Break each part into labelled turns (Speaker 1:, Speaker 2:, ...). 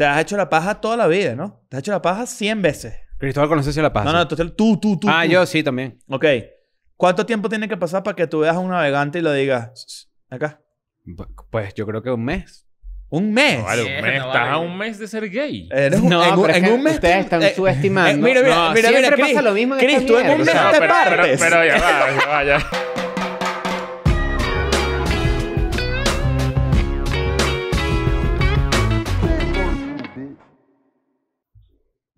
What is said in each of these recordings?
Speaker 1: Te has hecho la paja toda la vida, ¿no? Te has hecho la paja 100 veces. Cristóbal conoces la paja. No, no, tú, tú, tú. Ah, yo sí también. Ok. ¿Cuánto tiempo tiene que pasar para que tú veas a un navegante y lo
Speaker 2: digas acá? Pues yo creo que un mes. ¿Un mes? No, vale, un mes. Estás a un
Speaker 3: mes de ser gay. no, en, en, un mes.
Speaker 2: Ustedes están eh, subestimando. Eh, mira, mira, mira, mira. Siempre pasa lo mismo en el en un mes te partes. Pero, ya va,
Speaker 3: ya va, ya.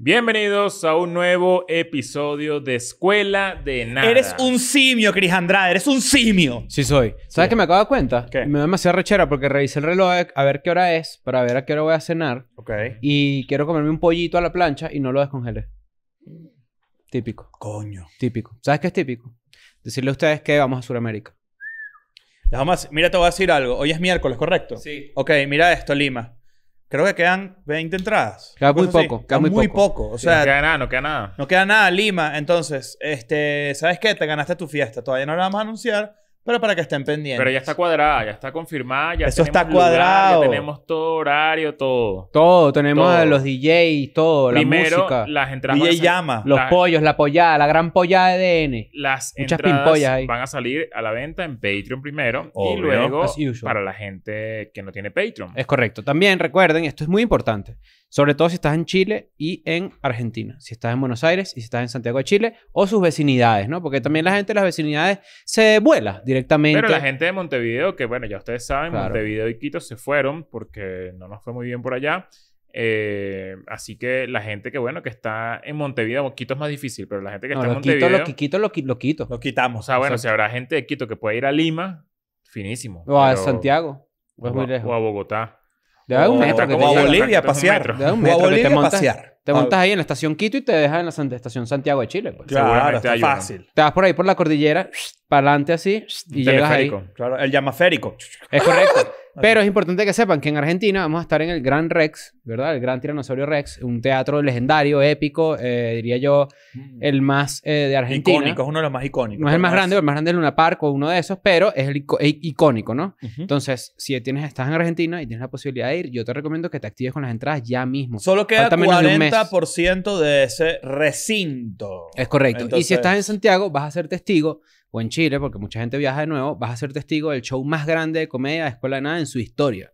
Speaker 3: Bienvenidos a un nuevo episodio de Escuela de Nada. Eres un
Speaker 2: simio, Cris Andrade. Eres un simio. Sí soy. ¿Sabes qué me acabo de dar cuenta? Me da demasiada rechera porque revisé el reloj a ver qué hora es para ver a qué hora voy a cenar. Ok. Y quiero comerme un pollito a la plancha y no lo descongelé. Típico. Coño. Típico. ¿Sabes qué es típico? Decirle a ustedes que vamos a Sudamérica.
Speaker 1: Mira, te voy a decir algo. Hoy es miércoles, ¿correcto? Sí. Ok, mira esto, Lima. Creo que quedan 20 entradas.
Speaker 2: Queda muy poco, muy, poco. O sea, no queda
Speaker 1: nada, no queda nada. No queda nada, Lima. Entonces, este, ¿sabes qué? Te ganaste tu fiesta. Todavía no la vamos a anunciar, pero para que estén
Speaker 3: pendientes. Pero ya está cuadrada, ya está confirmada, ya Eso está cuadrado. tenemos todo horario, todo.
Speaker 2: Todo, tenemos los DJs, todo, la música. las entradas. DJ llama. Los pollos, la pollada, la gran pollada de DN. Las Muchas entradas
Speaker 3: van a salir a la venta en Patreon primero y luego para la gente que no tiene Patreon.
Speaker 2: Es correcto. También recuerden, esto es muy importante. Sobre todo si estás en Chile y en Argentina. Si estás en Buenos Aires y si estás en Santiago de Chile o sus vecinidades, ¿no? Porque también la gente de las vecinidades se vuela directamente. Pero la
Speaker 3: gente de Montevideo, que bueno, ya ustedes saben, Montevideo y Quito se fueron porque no nos fue muy bien por allá. Eh, así que la gente que, bueno, que está en Montevideo, Quito es más difícil, pero la gente que está en Montevideo. Quito, lo, Quito, lo, quito. Lo quitamos. O sea, bueno, si habrá gente de Quito que puede ir a Lima, finísimo. O a Santiago. Pues o a Bogotá de un metro a Bolivia a pasear. de un metro Bolivia pasear. Te montas
Speaker 2: ahí en la estación Quito y te dejas en la estación Santiago de Chile. Pues. Claro, fácil. Te vas por ahí por la cordillera, para adelante así, y llegas ahí.
Speaker 1: Claro, el llamaférico.
Speaker 2: Es correcto. Pero es importante que sepan que en Argentina vamos a estar en el Gran Rex, ¿verdad? El Gran Tiranosaurio Rex, un teatro legendario, épico, eh, diría yo, mm. el más eh, de Argentina. Icónico, es
Speaker 1: uno de los más icónicos. No es el más, grande,
Speaker 2: el más grande es Luna Park o uno de esos, pero es e-, icónico, ¿no? Entonces, si tienes, estás en Argentina y tienes la posibilidad de ir, yo te recomiendo que te actives con las entradas ya mismo. Solo queda el 40%
Speaker 1: de, ese recinto. Es correcto. Y si estás en
Speaker 2: Santiago, vas a ser testigo o en Chile, porque mucha gente viaja de nuevo, vas a ser testigo del show más grande de comedia de Escuela de Nada en su historia.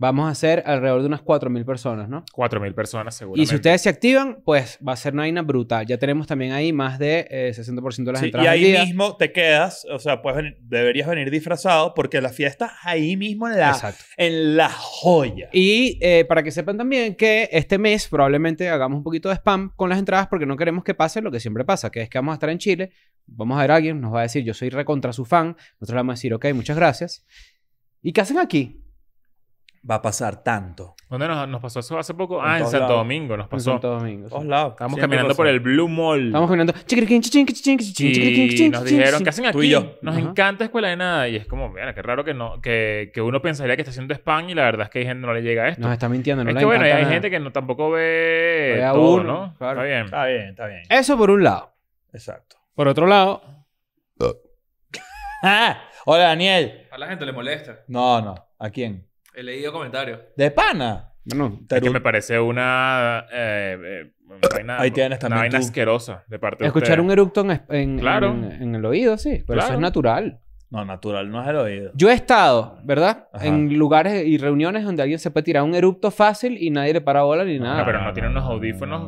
Speaker 2: Vamos a ser alrededor de unas 4.000 personas, ¿no?
Speaker 3: 4.000 personas seguramente. Y si
Speaker 2: ustedes se activan, pues va a ser una vaina brutal. Ya tenemos también ahí más de 60% eh, de las sí, entradas. Y ahí
Speaker 1: mismo te quedas, o sea, puedes deberías venir disfrazado
Speaker 2: porque la fiesta ahí mismo en la, en la joya. Y eh, para que sepan también que este mes probablemente hagamos un poquito de spam con las entradas porque no queremos que pase lo que siempre pasa, que es que vamos a estar en Chile, vamos a ver a alguien, nos va a decir, yo soy recontra su fan, nosotros le vamos a decir, ok, muchas gracias. ¿Y qué hacen aquí? va a pasar tanto.
Speaker 3: ¿Dónde nos, pasó eso hace poco? ah, en Santo Domingo nos pasó. En Santo Domingo. Sí. caminando por el Blue Mall. Estamos caminando. Y nos dijeron, ¿qué hacen aquí? Tú y yo. Nos encanta Escuela de Nada. Y es como, mira, qué raro que no que, que uno pensaría que está haciendo spam y la verdad es que hay gente que no le llega a esto. Nos está mintiendo. No es que bueno, hay gente que no, tampoco ve todo, uno, ¿no? Está bien. Está bien, está bien.
Speaker 2: Eso por un lado.
Speaker 1: Exacto. Por otro lado... Hola, Daniel. A la gente le molesta.
Speaker 3: No, no. ¿A quién?
Speaker 1: He leído comentarios.
Speaker 3: ¿De pana? es que me parece una... Eh, vaina, eh, también Una vaina asquerosa de parte de Escuchar un
Speaker 2: eructo en, en- el oído, sí. Pero eso es natural. No, natural no es el oído. Yo he estado, ¿verdad? En lugares y reuniones donde alguien se puede tirar un eructo fácil y
Speaker 3: nadie le para bola ni nada. No, pero no tienen unos audífonos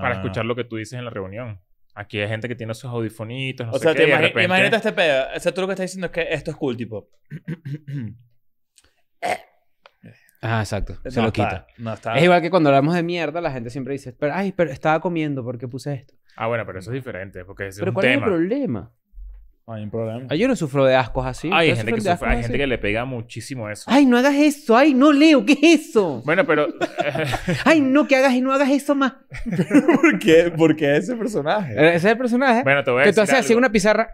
Speaker 3: para escuchar lo que tú dices en la reunión. Aquí hay gente que tiene sus audifonitos, no sé sea, qué, imagínate
Speaker 1: este pedo. O sea, tú lo que estás diciendo es que esto es cool, tipo.
Speaker 3: Ah, exacto. Se lo quita. No está... Es igual
Speaker 2: que cuando hablamos de mierda, la gente siempre dice, pero, ay, pero estaba comiendo porque puse esto.
Speaker 3: Ah, bueno, pero eso es diferente, porque es pero ¿cuál es el
Speaker 2: problema?
Speaker 3: Hay un problema. yo no sufro de ascos así. Hay gente, que, le pega muchísimo eso. Ay,
Speaker 2: no hagas eso. Ay, no, Leo, ¿qué es eso? Bueno, pero... Ay, no, que hagas y no hagas eso más.
Speaker 3: por qué? porque qué ese personaje? Ese
Speaker 1: es el
Speaker 2: personaje. Bueno, te voy a Que tú haces así una pizarra.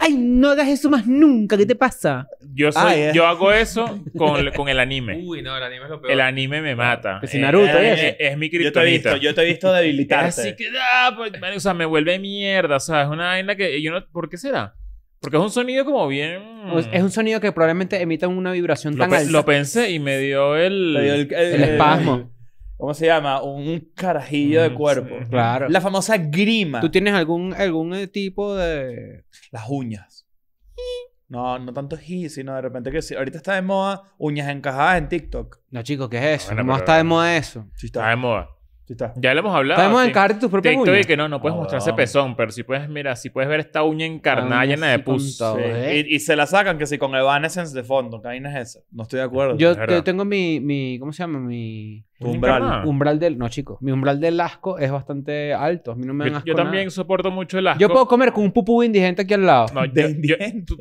Speaker 2: Ay, no hagas eso más nunca. ¿Qué te pasa?
Speaker 3: Yo, soy, eh. yo hago eso con, con el anime. Uy, no, el anime es lo peor. El anime me mata. es pues Naruto ¿eh? ¿eh? eh es, mi mi Yo te he visto, yo te he visto debilitado. así que... ah, pues, o sea, me vuelve mierda. O sea, es una vaina que... Yo no, ¿Por qué será? Porque es un sonido como bien. Es
Speaker 2: un sonido que probablemente emita una vibración tan alta. Lo
Speaker 3: pensé y me dio el. el, espasmo. ¿Cómo se llama? Un carajillo de mm, cuerpo. Claro. La
Speaker 2: famosa grima. ¿Tú
Speaker 1: tienes algún, algún eh, tipo de. Las uñas. No, no tanto hi, sino de repente que sí. Ahorita está de moda uñas encajadas en TikTok. No, chicos, ¿qué es ah, eso? está
Speaker 3: de moda eso. Sí está de moda. Ya lo hemos hablado. Podemos tus propias Te que no, no puedes ah, mostrar ese pezón, pero si puedes, mira, si puedes ver esta uña encarnada llena de pus. ¿eh? y, se la sacan que si
Speaker 1: con Evanescence de fondo, ¿qué es esa? No estoy de acuerdo. Yo, yo
Speaker 2: tengo mi, mi, ¿cómo se llama? Mi tu umbral. umbral del. No, chico. Mi umbral del asco es bastante alto. A mí no me dan asco. Yo, también
Speaker 3: soporto mucho el asco. Yo puedo comer
Speaker 2: con un pupú indigente aquí al lado. No,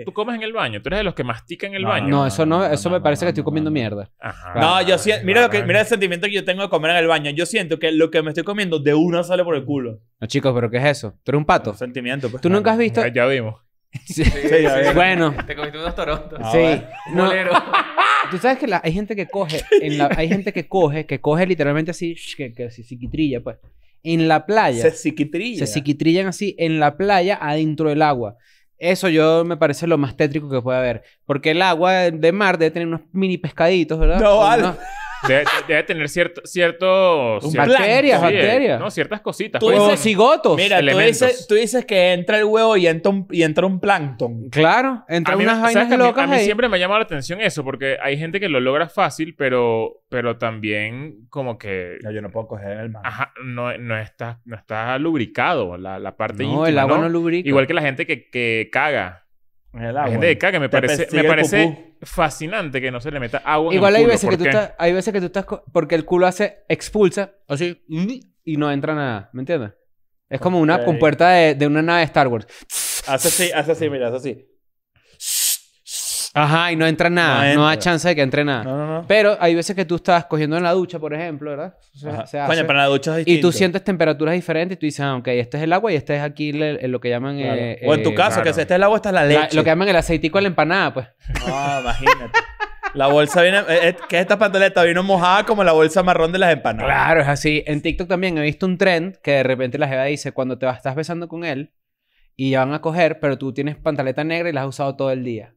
Speaker 3: tú, comes en el baño. Tú eres de los que mastica en el baño. No,
Speaker 2: eso no. Eso me parece que estoy comiendo mierda. No,
Speaker 3: yo siento. Mira, mira el sentimiento
Speaker 1: que yo tengo de comer en el baño. Yo siento que lo que me estoy comiendo de una sale por el culo.
Speaker 2: No, chicos, pero ¿qué es eso? Tú eres un pato. sentimiento, pues. Tú nunca has visto. Ya, vimos. Sí. bueno. Te comiste dos torontos. sí. Ah, no. Tú sabes que la, hay gente que coge, en la, hay gente que coge, que coge literalmente así, que, que así, pues. En la playa. Se siquitrilla Se psiquitrillan así en la playa adentro del agua. Eso yo me parece lo más tétrico que puede haber. Porque el agua de mar debe tener unos mini pescaditos, ¿verdad? No,
Speaker 3: Debe, tener cierto, ciertos... Cierto, bacterias, bacterias. No, ciertas cositas. Tú pues. dices, cigotos. Mira, tú dices,
Speaker 1: tú dices, que entra el huevo y entra un, y entra un plancton.
Speaker 3: Claro, entra unas vainas locas A a mí siempre me ha llamado la atención eso, porque hay gente que lo logra fácil, pero, pero también como que... No, yo no puedo coger el mar. Ajá, no, no, está, no está lubricado la, la parte íntima. No, el agua no, lubrica. Igual que la gente que, que caga.
Speaker 2: El
Speaker 1: de me parece, me
Speaker 3: parece fascinante que no se le meta agua. Igual hay, veces que tú estás,
Speaker 2: hay veces que tú estás. Porque el culo hace. expulsa, Y no entra nada. ¿Me entiendes? Es como una compuerta de, una nave de Star Wars.
Speaker 1: Hace así, hace así, mira, hace así.
Speaker 2: Ajá, y no entra nada. No, hay chance de que entre nada. No, no, no. Pero hay veces que tú estás cogiendo en la ducha, por ejemplo, ¿verdad? la ducha es distinto. Y tú sientes temperaturas diferentes y tú dices, ah, ok, este es el agua y este es aquí eh, lo que llaman... Eh, o en tu eh, caso, que que este es el agua, esta la leche. lo que llaman el aceitico de la empanada, pues.
Speaker 4: No, imagínate.
Speaker 2: La bolsa viene, es, que esta pantaleta vino mojada como la bolsa marrón de las empanadas. Claro, es así. En TikTok también he visto un trend que de repente la jeva dice, cuando te vas, estás besando con él y van a coger, pero tú tienes pantaleta negra y la has usado todo el día.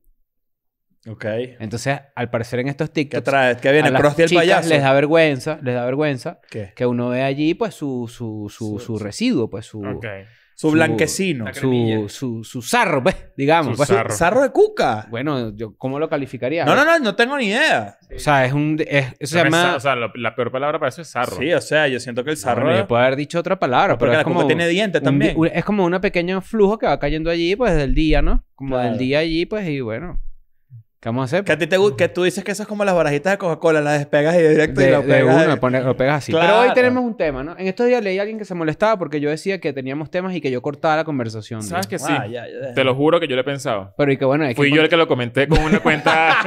Speaker 2: Ok. Entonces, al parecer en estos tickets... ¿Qué vez ¿Qué viene? A las el les da vergüenza, les da vergüenza ¿Qué? que uno ve allí, pues, su, su, su, su residuo, pues, su... Su blanquecino. Su, su, su, sarro, pues, digamos. Su pues, sarro. de cuca. Bueno, yo, ¿cómo lo calificaría? No, no,
Speaker 3: no, no tengo ni idea. O
Speaker 2: sea, es un. Es, o sea,
Speaker 3: la peor
Speaker 1: palabra para eso es sarro. Sí, o sea, yo siento que el sarro. yo puedo haber dicho otra palabra, pero. Es la como, cuca tiene dientes también.
Speaker 2: es como un pequeño flujo que va cayendo allí, pues, del día, ¿no? Como del día allí, pues, y bueno.
Speaker 1: ¿Qué vamos a hacer? Que, a ti te, que tú dices que eso es como las barajitas de Coca-Cola, las despegas y directo y lo pegas.
Speaker 3: lo pegas así. Pero hoy
Speaker 2: tenemos un tema, ¿no? En estos días leí a alguien que se molestaba porque yo decía que teníamos temas y que yo cortaba la conversación. ¿Sabes qué? sí? Ah,
Speaker 4: te
Speaker 3: lo juro que yo le he pensado. Pero y que bueno... Fui que... yo el que lo comenté con una cuenta...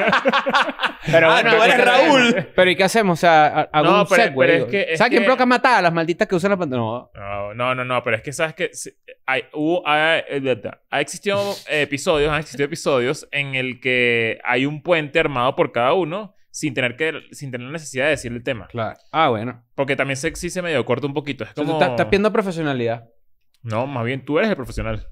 Speaker 4: pero ah, bueno, tú eres Raúl.
Speaker 3: Pero ¿y qué hacemos? O sea, hago
Speaker 2: no, un pero, pero es que, ¿Sabes quién provoca matar a las malditas que usan la pantalla?
Speaker 3: No. no, no, no. Pero es que sabes que... Hay, hubo, eh, Ha existido episodios, han existido episodios en el que hay un puente armado por cada uno sin tener que sin tener la necesidad de decir el tema. Claro. Ah, bueno. Porque también se, sí se medio corto un poquito. Es Estás pidiendo profesionalidad. No, más bien tú eres el profesional.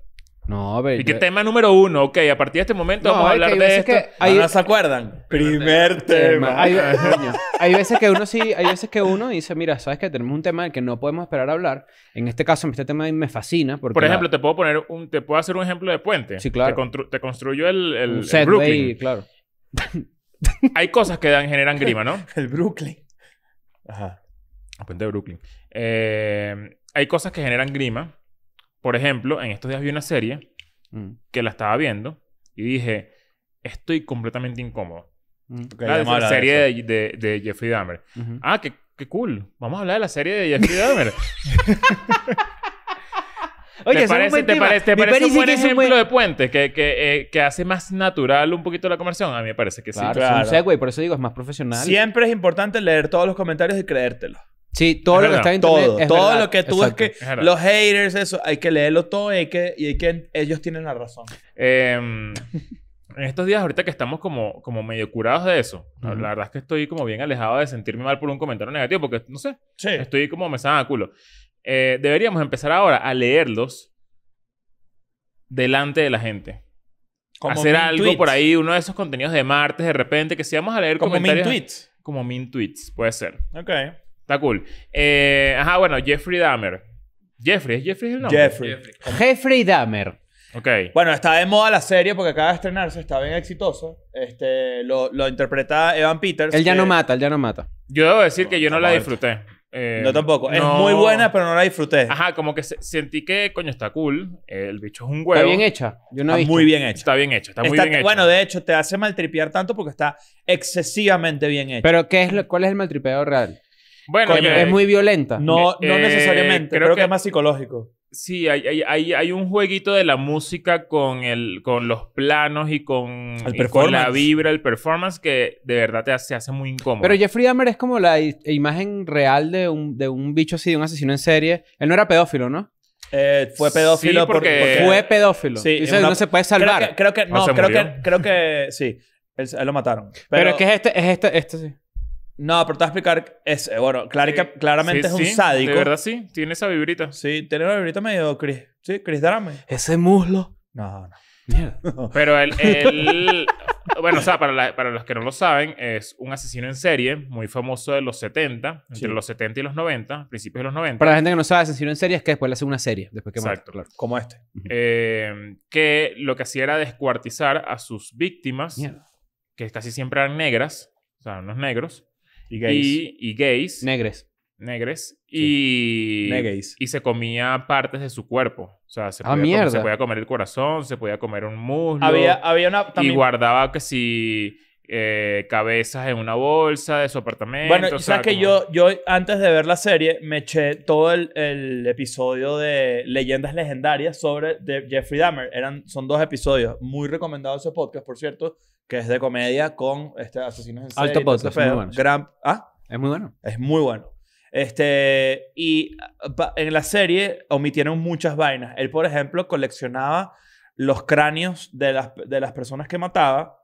Speaker 3: No, ver. ¿Y qué tema número uno? Ok, a partir de este momento vamos a hablar de esto. Que ¿No se acuerdan? Primer tema.
Speaker 2: Hay, veces que uno sí, hay veces que uno dice, mira, sabes que tenemos un tema del que no podemos esperar a hablar. En este caso, este tema me fascina. Porque Por ejemplo,
Speaker 3: te puedo poner un, te puedo hacer un ejemplo de puente. Sí, claro. Te, construyó construyo el, el, Brooklyn. claro. Hay cosas que dan, generan grima, ¿no? El Brooklyn. Ajá. El de Brooklyn. Eh, hay cosas que generan grima. Por ejemplo, en estos días vi una serie mm. que la estaba viendo y dije, estoy completamente incómodo. Mm. la, serie de, Jeffrey Dahmer. Ah, qué, qué cool. Vamos a hablar de la serie de Jeffrey Dahmer.
Speaker 4: Oye, ¿te parece, te parece, te parece, un buen ejemplo
Speaker 3: de puente que, que, eh, que, hace más natural un poquito la conversión? A mí me parece que sí. Claro, es
Speaker 1: un
Speaker 2: por eso digo, es más profesional. Siempre es importante
Speaker 3: leer todos los comentarios y creértelo. Sí, todo lo que está en internet todo,
Speaker 1: todo lo que tú es que los haters eso hay que leerlo
Speaker 3: todo y que y hay que
Speaker 1: ellos tienen la razón.
Speaker 3: Em, en estos días ahorita que estamos como, como medio curados de eso, la verdad es que estoy como bien alejado de sentirme mal por un comentario negativo, porque no sé, sí. estoy como me sacan a culo. Eh, deberíamos empezar ahora a leerlos delante de la gente. hacer algo por ahí, uno de esos contenidos de martes de repente, que si vamos a leer como comentarios... Como min tweets. Como min tweets, puede ser. Ok. Está cool. Eh, ajá, bueno, Jeffrey Dahmer. Jeffrey, Jeffrey el nombre. Jeffrey.
Speaker 2: Jeffrey, Dahmer. Ok.
Speaker 3: Bueno, está de moda la serie porque acaba de estrenarse, está bien exitoso.
Speaker 1: Este, lo, lo interpreta Evan Peters. Él ya no mata, él ya no mata. Yo debo decir que yo no la disfruté. Eh, no tampoco. Es muy buena,
Speaker 3: pero no la disfruté. Ajá, como que sentí que, coño, está cool. El bicho es un huevo. Está bien hecha. Yo no muy bien hecha. Está bien hecha. Está, muy bien hecha.
Speaker 1: Bueno, de hecho, te hace maltripear tanto porque está excesivamente bien hecha. Pero ¿qué es ¿cuál es el maltripeo real?
Speaker 3: Bueno, es muy violenta. No, no eh, necesariamente. Creo, que, es más psicológico. Sí, hay, hay, hay, un jueguito de la música con, el, con los planos y con, la vibra, el performance, que de verdad te hace, hace muy incómodo. Pero
Speaker 2: Jeffrey Dahmer es como la imagen real de un, de un bicho así, de un asesino en serie. Él no era pedófilo, ¿no?
Speaker 3: Eh, fue pedófilo
Speaker 1: porque... Fue pedófilo. Sí, no se puede salvar. Creo que... no, creo, que, Sí. Él, lo mataron. Pero, es que es este, es este, este sí. No, pero te voy a explicar. Es, eh, bueno, eh, claramente es un sádico. De verdad, sí. Tiene esa vibrita. Sí, tiene una vibrita medio Chris. Sí, Chris Darame. Ese muslo. No, no. Pero
Speaker 3: él. bueno, o sea, para, los que no lo saben, es un asesino en serie muy famoso de los 70, entre los 70 y los 90, principios de los 90. Para la gente
Speaker 2: que no sabe, asesino en serie es que después le hace una serie, después que Exacto. claro. Como
Speaker 3: este. Eh, que lo que hacía era descuartizar a sus víctimas, que casi siempre eran negras, o sea, unos negros y gays. Negres. Negres. Y, y se comía partes de su cuerpo. O sea, se, ah, podía Comer, se podía comer el corazón, se podía comer un muslo. Había, había una... Y guardaba que si... Eh, cabezas en una bolsa de su apartamento. Bueno, sea, sabes que yo, yo
Speaker 1: antes de ver la serie me eché todo el, episodio de Leyendas Legendarias sobre Jeffrey Dahmer. Eran, son dos episodios. Muy recomendado ese podcast, por cierto que es de comedia con este asesinos en serie. Alto este muy bueno. ¿ah? Es muy bueno. Es muy bueno. Este, y en la serie omitieron muchas vainas. Él, por ejemplo, coleccionaba los cráneos de las, de las personas que mataba,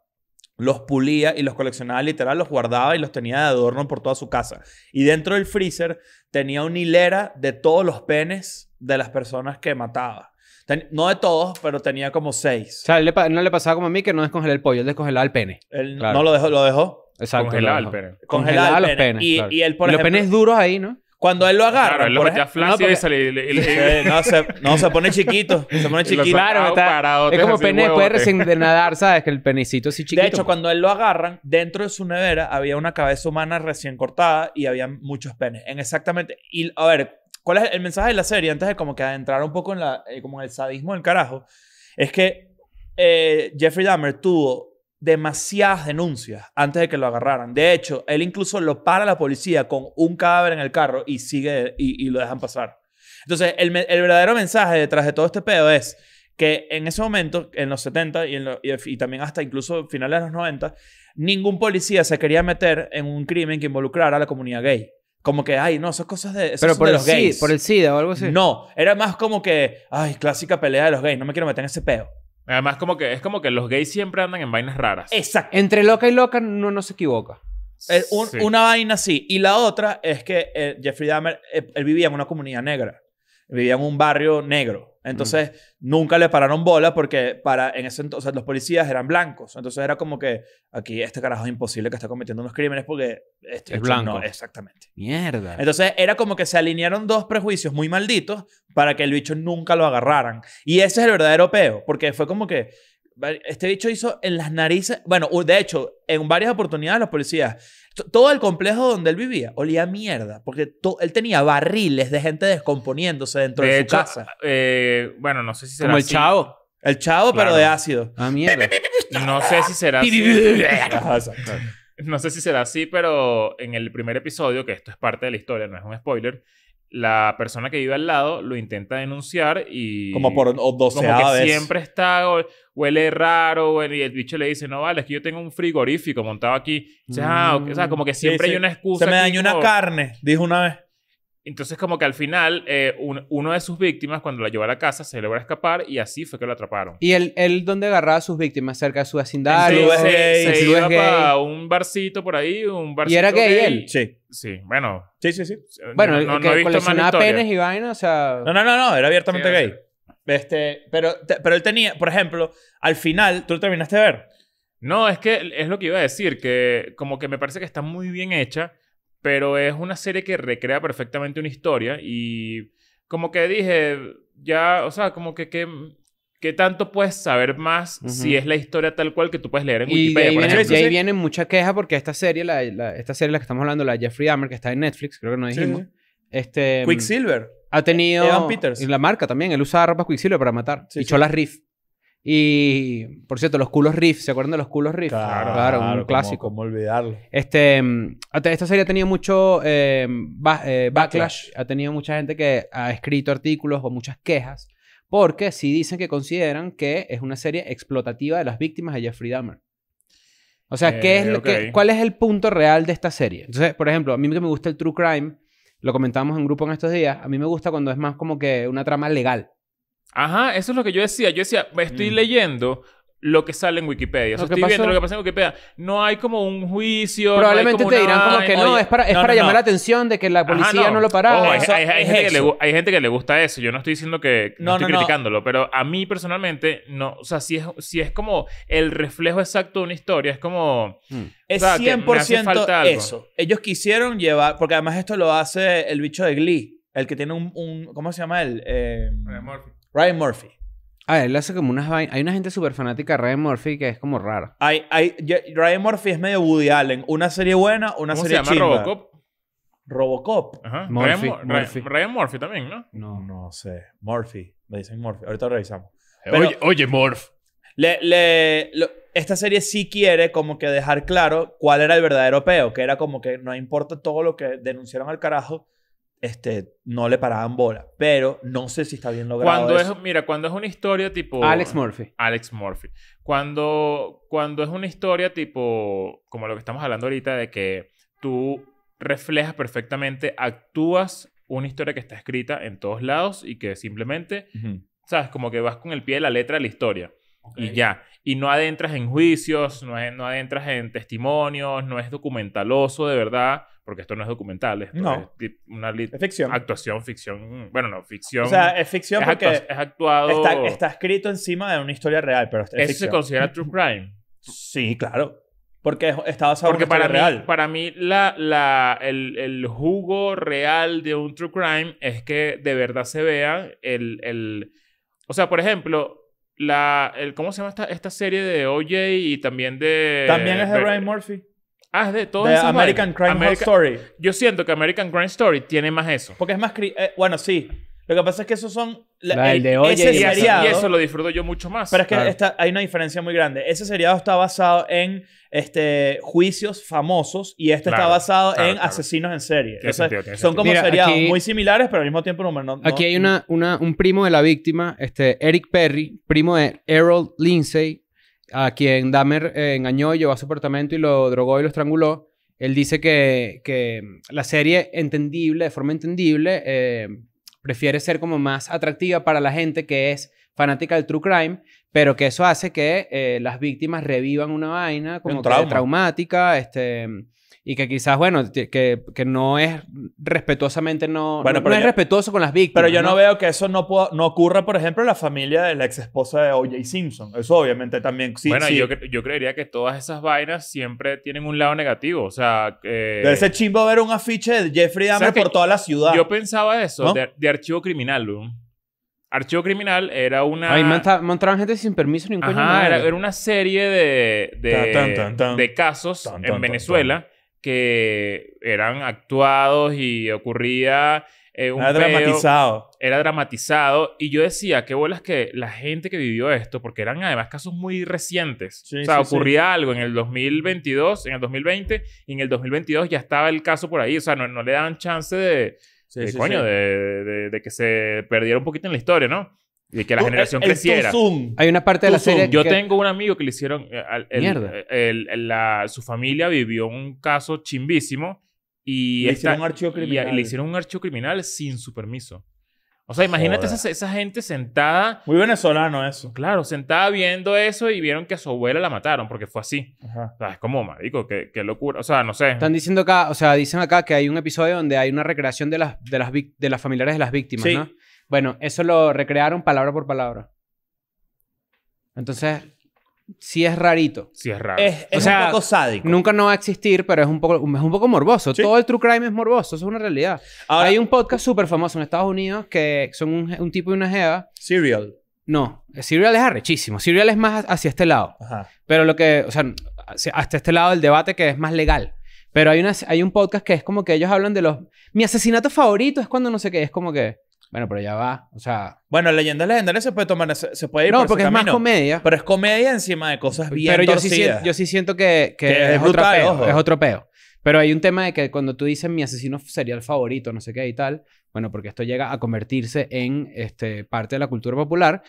Speaker 1: los pulía y los coleccionaba literal, los guardaba y los tenía de adorno por toda su casa. Y dentro del freezer tenía una hilera de todos los penes de las personas que mataba
Speaker 2: no de todos, pero tenía como seis. O sea, él no le pasaba como a mí que no descongelé el pollo, él descongelaba el pene.
Speaker 1: Él no lo dejó,
Speaker 2: lo dejó. Exacto. Congelaba el pene. Congelaba, los penes. Y, y él, los penes duros ahí,
Speaker 1: ¿no? Cuando él lo agarra. Claro, él lo metía no, y no, se, no, se pone chiquito. Se pone chiquito. Claro, está, es como pene puede recién
Speaker 2: de nadar, ¿sabes? Que el penecito así chiquito. De hecho, pues.
Speaker 1: cuando él lo agarran, dentro de su nevera había una cabeza humana recién cortada y había muchos penes. En exactamente. Y a ver, ¿Cuál es el mensaje de la serie? Antes de como que adentrar un poco en, la, eh, como en el sadismo del carajo, es que eh, Jeffrey Dahmer tuvo demasiadas denuncias antes de que lo agarraran. De hecho, él incluso lo para la policía con un cadáver en el carro y sigue y, lo dejan pasar. Entonces, el, verdadero mensaje detrás de todo este pedo es que en ese momento, en los 70 y, y también hasta incluso finales de los 90, ningún policía se quería meter en un crimen que involucrara a la comunidad gay como que, ay, no, son cosas de. Pero por, los gays. por el SIDA o algo así. No, era más como que, ay, clásica
Speaker 3: pelea de los gays, no me quiero meter en ese peo. Además, como que es como que los gays siempre andan en vainas raras.
Speaker 2: Exacto. Entre loca y loca no, no se equivoca.
Speaker 3: Eh, una vaina sí. Y la otra es que
Speaker 1: eh, Jeffrey Dahmer, eh, él vivía en una comunidad negra vivía en un barrio negro. Entonces, nunca le pararon bola porque para, en ese entonces los policías eran blancos. Entonces era como que aquí este carajo es imposible que está cometiendo unos crímenes porque este es blanco. exactamente. Mierda. Entonces era como que se alinearon dos prejuicios muy malditos para que el bicho nunca lo agarraran. Y ese es el verdadero peo, porque fue como que este bicho hizo en las narices. Bueno, de hecho, en varias oportunidades los policías. Todo el complejo donde él vivía olía mierda. Porque él tenía barriles de gente descomponiéndose dentro de, su casa.
Speaker 3: Eh, bueno, no sé si será. Como el chavo. El chavo, pero de ácido. A ah, mierda. No sé si será así. no sé si será así, pero en el primer episodio, que esto es parte de la historia, no es un spoiler, la persona que vive al lado lo intenta denunciar y... Como por dos como siempre está, huele raro, y el bicho le dice, no vale, es que yo tengo un frigorífico montado aquí. O sea, mm. o como que siempre hay una excusa. Se me dañó una carne, dijo una vez. Entonces, como que al final, eh, uno de sus víctimas, cuando la llevó a la casa, se logra escapar y así fue que lo atraparon.
Speaker 2: ¿Y él, dónde agarraba a sus víctimas? ¿Cerca de su vecindario? se,
Speaker 3: se, iba un barcito por ahí, un barcito ¿Y era gay, él? Sí. Sí, bueno.
Speaker 2: Sí, sí, sí. Bueno, no, que he visto penes y vainas, No,
Speaker 1: no, no, era abiertamente gay.
Speaker 3: Este, pero, pero él tenía, por ejemplo, al final, ¿tú lo terminaste de ver? No, es que es lo que iba a decir, que como que me parece que está muy bien hecha pero es una serie que recrea perfectamente una historia y como que dije, ya, o sea, como que, que ¿Qué tanto puedes saber más si es la historia tal cual que tú puedes leer en Wikipedia? Y ahí,
Speaker 2: viene, mucha queja porque esta serie, la, esta serie la que estamos hablando, la Jeffrey Dahmer, que está en Netflix, creo que no dijimos. Este, mm, Quicksilver. Ha tenido... Peters. Y la marca también. Él usaba ropa Quicksilver para matar. y Chola Reef. Y, por cierto, los culos riff, ¿se acuerdan de los culos riff? Claro, claro un clásico.
Speaker 1: ¿cómo, olvidarlo?
Speaker 2: Este, esta serie ha tenido mucho eh, eh, backlash, ha tenido mucha gente que ha escrito artículos o muchas quejas, porque sí dicen que consideran que es una serie explotativa de las víctimas de Jeffrey Dahmer. O sea, ¿qué es, eh, ¿cuál es el punto real de esta serie? Entonces, por ejemplo, a mí me gusta el true crime, lo comentábamos en grupo en estos días, a mí me gusta cuando es más como que una trama legal.
Speaker 3: Ajá, eso es lo que yo decía. Yo decía, me estoy mm. leyendo lo que sale en Wikipedia. estoy viendo lo que pasa en Wikipedia. No hay como un juicio. Probablemente te dirán como que no, es para, es para llamar la atención de que la policía no. lo paraba. hay, gente que le, gusta eso. Yo no estoy diciendo que. No, estoy criticándolo, pero a mí personalmente, no. O sea, si es, si es como el reflejo exacto de una historia, es como. Mm. Es 100% eso. Ellos quisieron llevar. Porque además esto lo
Speaker 2: hace el bicho de Glee. El que tiene un. ¿Cómo se llama él? Eh, Ryan Murphy. Ah, él hace como unas Hay una gente súper fanática de Ryan Murphy que es como rara. Hay, hay,
Speaker 1: Ryan Murphy es medio Woody Allen. Una serie buena, una serie ¿Cómo se llama Robocop?
Speaker 3: Robocop. Ajá. Ryan, Murphy. también, ¿no?
Speaker 1: No, no sé. Murphy. ¿Me dicen Murphy. Ahorita revisamos. Eh, oye, oye,
Speaker 3: esta serie sí quiere
Speaker 1: como que dejar claro cuál era el verdadero peo. Que era como que no importa todo lo que denunciaron al carajo este, no le paraban bola. Pero no sé si está bien logrado. Cuando es,
Speaker 3: mira, cuando es una historia tipo. Alex Murphy. Alex Murphy. Cuando, cuando es una historia tipo. Como lo que estamos hablando ahorita, de que tú reflejas perfectamente, actúas una historia que está escrita en todos lados y que simplemente. ¿Sabes? Como que vas con el pie de la letra de la historia. Y ya. Y no adentras en juicios, no, no adentras en testimonios, no es documentaloso de verdad porque esto no es documental, es una es ficción. actuación, ficción, bueno, no, ficción. O sea, es ficción porque es actuado. Está,
Speaker 1: escrito encima de una historia real, pero es ¿Eso se considera
Speaker 3: true crime? Sí, claro.
Speaker 1: Porque está basado en historia real.
Speaker 3: Para mí, la, la, el, jugo real de un true crime es que de verdad se vea el... o sea, por ejemplo, la, el, ¿cómo se llama esta, esta serie de OJ y también de... También es de Ryan Murphy de todo American Crime Story. Yo siento que American Crime
Speaker 1: Story tiene más eso. Porque es más. Eh, bueno, sí. Lo que pasa es que esos son. de hoy y, eso, lo disfruto yo mucho más. Pero es que hay una diferencia muy grande. Ese seriado está basado en este, juicios famosos y este está basado en asesinos en serie. son como seriados muy similares, pero al mismo tiempo no. aquí hay
Speaker 2: un primo de la víctima, este, Eric Perry, primo de Errol Lindsay, a quien Dahmer eh, engañó, llevó a su apartamento y lo drogó y lo estranguló. Él dice que, que la serie entendible, de forma entendible, eh, prefiere ser como más atractiva para la gente que es fanática del true crime, pero que eso hace que eh, las víctimas revivan una vaina como traumática, este, y que quizás, bueno, que, no es respetuosamente, no, bueno, no, es respetuoso con las víctimas. Pero yo no,
Speaker 1: veo que eso no, ocurra, por ejemplo, en la familia de la ex esposa de O.J. Simpson. Eso obviamente también sí. Bueno, Yo,
Speaker 3: yo creería que todas esas vainas siempre tienen un lado negativo. O sea, que... de ese
Speaker 1: chimbo ver un afiche de Jeffrey Dahmer por toda
Speaker 3: la ciudad. Yo pensaba eso, de, archivo criminal, ¿no? Archivo Criminal era una. Ahí
Speaker 2: montaban gente sin permiso ni un coño. era, era,
Speaker 3: una serie de, de, de casos en Venezuela que eran actuados y ocurría eh, un era dramatizado. Era dramatizado. Y yo decía, qué bolas que la gente que vivió esto, porque eran además casos muy recientes. o sea, ocurría algo en el 2022, en el 2020, y en el 2022 ya estaba el caso por ahí. O sea, no, le daban chance de, de coño, de, que se perdiera un poquito en la historia, ¿no? de que la generación el creciera. Hay una parte de la serie. Yo tengo un amigo que le hicieron. Eh, el, su familia vivió un caso chimbísimo y le, hicieron un archivo criminal. le hicieron un archivo criminal sin su permiso. O sea, imagínate esa, esa, gente sentada. Muy venezolano eso. Claro, sentada viendo eso y vieron que a su abuela la mataron porque fue así. Ajá. O sea, es como, marico, qué, locura. O sea, no sé. Están diciendo acá, o sea, dicen acá que hay un episodio donde hay una
Speaker 2: recreación de las, de las, de las familiares de las víctimas, sí. ¿no? Bueno, eso lo recrearon palabra por palabra. Entonces, sí es rarito. Sí es raro. Es, o sea, un poco sádico. Nunca no va a existir, pero es un poco, es un poco morboso. Todo el true crime es morboso, eso es una realidad. Ahora, Hay un podcast súper famoso en Estados Unidos que son un, tipo y una jeva. Serial. No, Serial es arrechísimo. Serial es más hacia este lado. Ajá. Pero lo que, o sea, hasta este lado del debate que es más legal. Pero hay, una, hay un podcast que es como que ellos hablan de los... Mi asesinato favorito es cuando no sé qué, es como que... Bueno, pero ya va. O sea. Bueno, leyenda legendarias se puede
Speaker 1: tomar. Se, puede ir no, porque es más comedia. Pero es comedia encima de cosas bien. Pero yo, sí, siento,
Speaker 2: yo sí siento que, es, otro peo, Pero hay un tema de que cuando tú dices mi asesino sería el favorito, no sé qué y tal, bueno, porque esto llega a convertirse en este, parte de la cultura popular,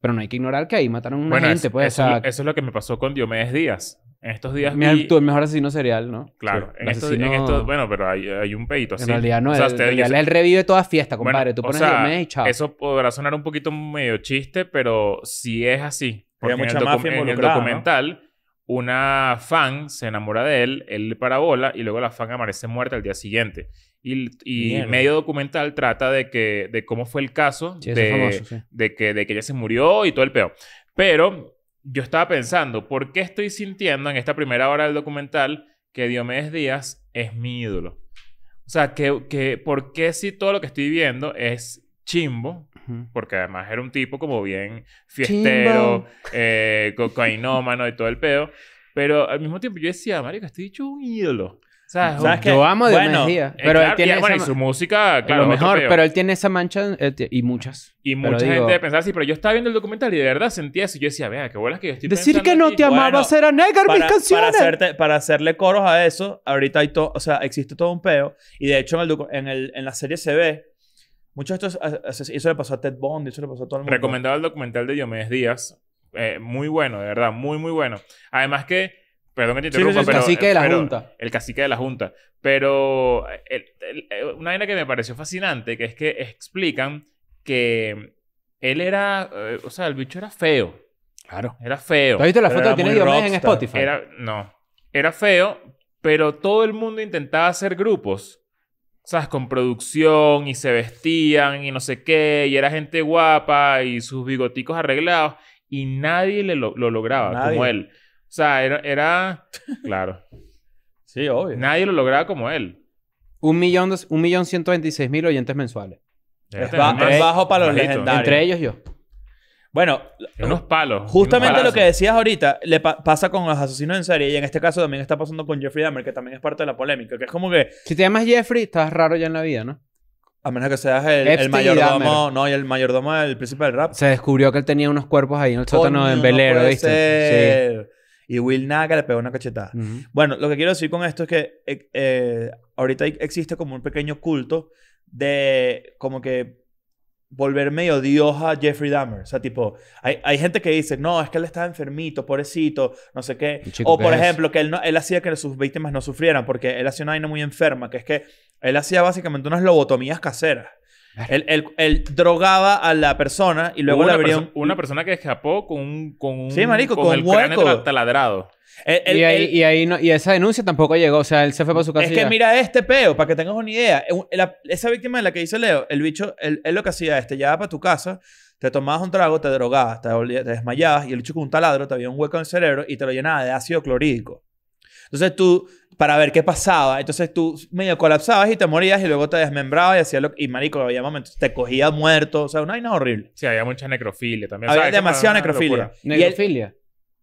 Speaker 2: pero no hay que ignorar que ahí mataron a una gente. pues, eso,
Speaker 3: es lo, que me pasó con Diomedes Díaz. En estos días mi,
Speaker 2: Tú el mejor asesino serial, ¿no? Claro. en, estos, Bueno, pero
Speaker 3: hay, hay un pedito así. En O sea, el, día es el revive de toda fiesta, compadre. Tú pones el mes y chao. Eso podrá sonar un poquito medio chiste, pero si es así. Porque hay mucha en, el en el documental... una fan se enamora de él, él le parabola y luego la fan aparece muerta al día siguiente. Y, medio documental trata de, que, de cómo fue el caso de, de, que, de que ella se murió y todo el peo. Pero yo estaba pensando, ¿por qué estoy sintiendo en esta primera hora del documental que Diomedes Díaz es mi ídolo? O sea, que, que, ¿por qué si todo lo que estoy viendo es chimbo? Porque además era un tipo como bien fiestero, eh, cocainómano y todo el pedo. Pero al mismo tiempo yo decía, Mario, que estoy hecho un ídolo. ¿Sabes? yo amo de bueno, Díaz eh, Pero él tiene y, su música, claro. Lo mejor, pero
Speaker 2: él tiene esa mancha y muchas. Y mucha gente
Speaker 3: pensaba así, pero yo estaba viendo el documental y de verdad sentía eso. Yo decía, vea, qué bolas que yo estoy Decir que no te amaba será negar mis canciones.
Speaker 1: Para, hacerle coros a eso, ahorita hay todo, o sea, existe todo un peo. Y de hecho, en, el,
Speaker 3: en, la serie se ve. Muchos de estos, eso le pasó a Ted Bond, eso le pasó a todo el mundo. Recomendaba el documental de Diomedes Díaz. Eh, muy bueno, de verdad, muy, muy bueno. Además que Perdón que te El cacique de la Junta. El cacique de la Junta. Pero eh, una vaina que me pareció fascinante, que es que explican que él era... Eh, o sea, el bicho era feo. Claro. Era feo. has visto la foto que tiene Diomedes en Spotify? no. Era feo, pero todo el mundo intentaba hacer grupos. ¿Sabes? Con producción y se vestían y no sé qué. Y era gente guapa y sus bigoticos arreglados. Y nadie le lo, lograba como él. O sea, era, Claro. sí, obvio. Nadie lo lograba como él. Un millón, dos, un millón
Speaker 2: ciento veintiséis mil oyentes mensuales. Este es, bajo para los legendarios. Entre ellos
Speaker 3: yo. Bueno, unos palos. Justamente lo que
Speaker 1: decías ahorita le pasa con los asesinos en serie y en este caso también está pasando con Jeffrey Dahmer, que también es parte de la polémica, que es como que si te llamas Jeffrey, estás raro ya en la vida, ¿no? A menos que seas el, mayordomo, no, y el mayordomo del príncipe del
Speaker 2: rap. Se descubrió que él tenía unos cuerpos ahí en el sótano en Velero, ¿viste?
Speaker 1: Sí. Y Will Naga le pegó una cachetada. Bueno, lo que quiero decir con esto es que eh, eh, ahorita existe como un pequeño culto de como que volver medio dios a Jeffrey Dahmer. O sea, tipo, hay, hay, gente que dice, no, es que él estaba enfermito, pobrecito, no sé qué. O, por ejemplo, que él, no, él hacía que sus víctimas no sufrieran porque él hacía una vaina muy enferma, que es que él hacía básicamente unas lobotomías caseras. Él, drogaba a la persona y luego le abrió
Speaker 3: Una persona que escapó con un... Con un sí, marico, con, hueco. taladrado.
Speaker 1: y, ahí,
Speaker 2: y, y esa denuncia tampoco llegó. O sea, él se fue para su casa. Es que mira este peo, para que tengas una idea.
Speaker 1: esa víctima de la que dice Leo, el bicho, él, lo que hacía es, te llevaba para tu casa, te tomabas un trago, te drogabas, te, desmayabas y el bicho con un taladro te había un hueco en el cerebro y te lo llenaba de ácido clorhídrico. Entonces tú, para ver qué pasaba. Entonces tú medio colapsabas y te morías y luego te desmembrabas y hacía lo que... Y marico, había momentos, te cogía muerto. O sea, una vaina horrible. Sí, había mucha necrofilia
Speaker 4: también. Había demasiada necrofilia. ¿Necrofilia?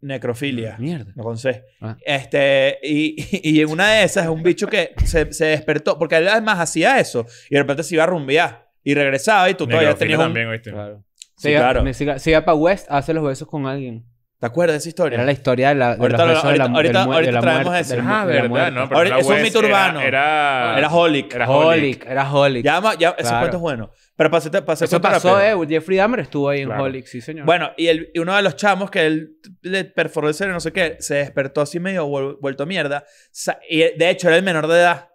Speaker 1: Necrofilia. Ah, mierda. No con ah. Este, y, y, en una de esas, un bicho que se, se despertó, porque además hacía eso y de repente se iba a rumbear y regresaba y tú todavía tenías. Un... también,
Speaker 3: ¿oíste? Claro. Sí, claro.
Speaker 2: Se va para West, hace los besos con alguien. ¿Te acuerdas de esa historia? Era la historia de la ahorita, traemos ah, verdad, es un mito urbano.
Speaker 1: Era, era Holic. Era Holic, era Holic. Ya, ese cuento es
Speaker 2: bueno. Pero pasé, pasé Eso pasó, eh, Jeffrey Dahmer estuvo ahí en Holic, sí,
Speaker 1: señor. Bueno, y, uno de los chamos que él le perforó el cerebro, no sé qué, se despertó así medio vuelto mierda. Y de hecho era el menor de edad.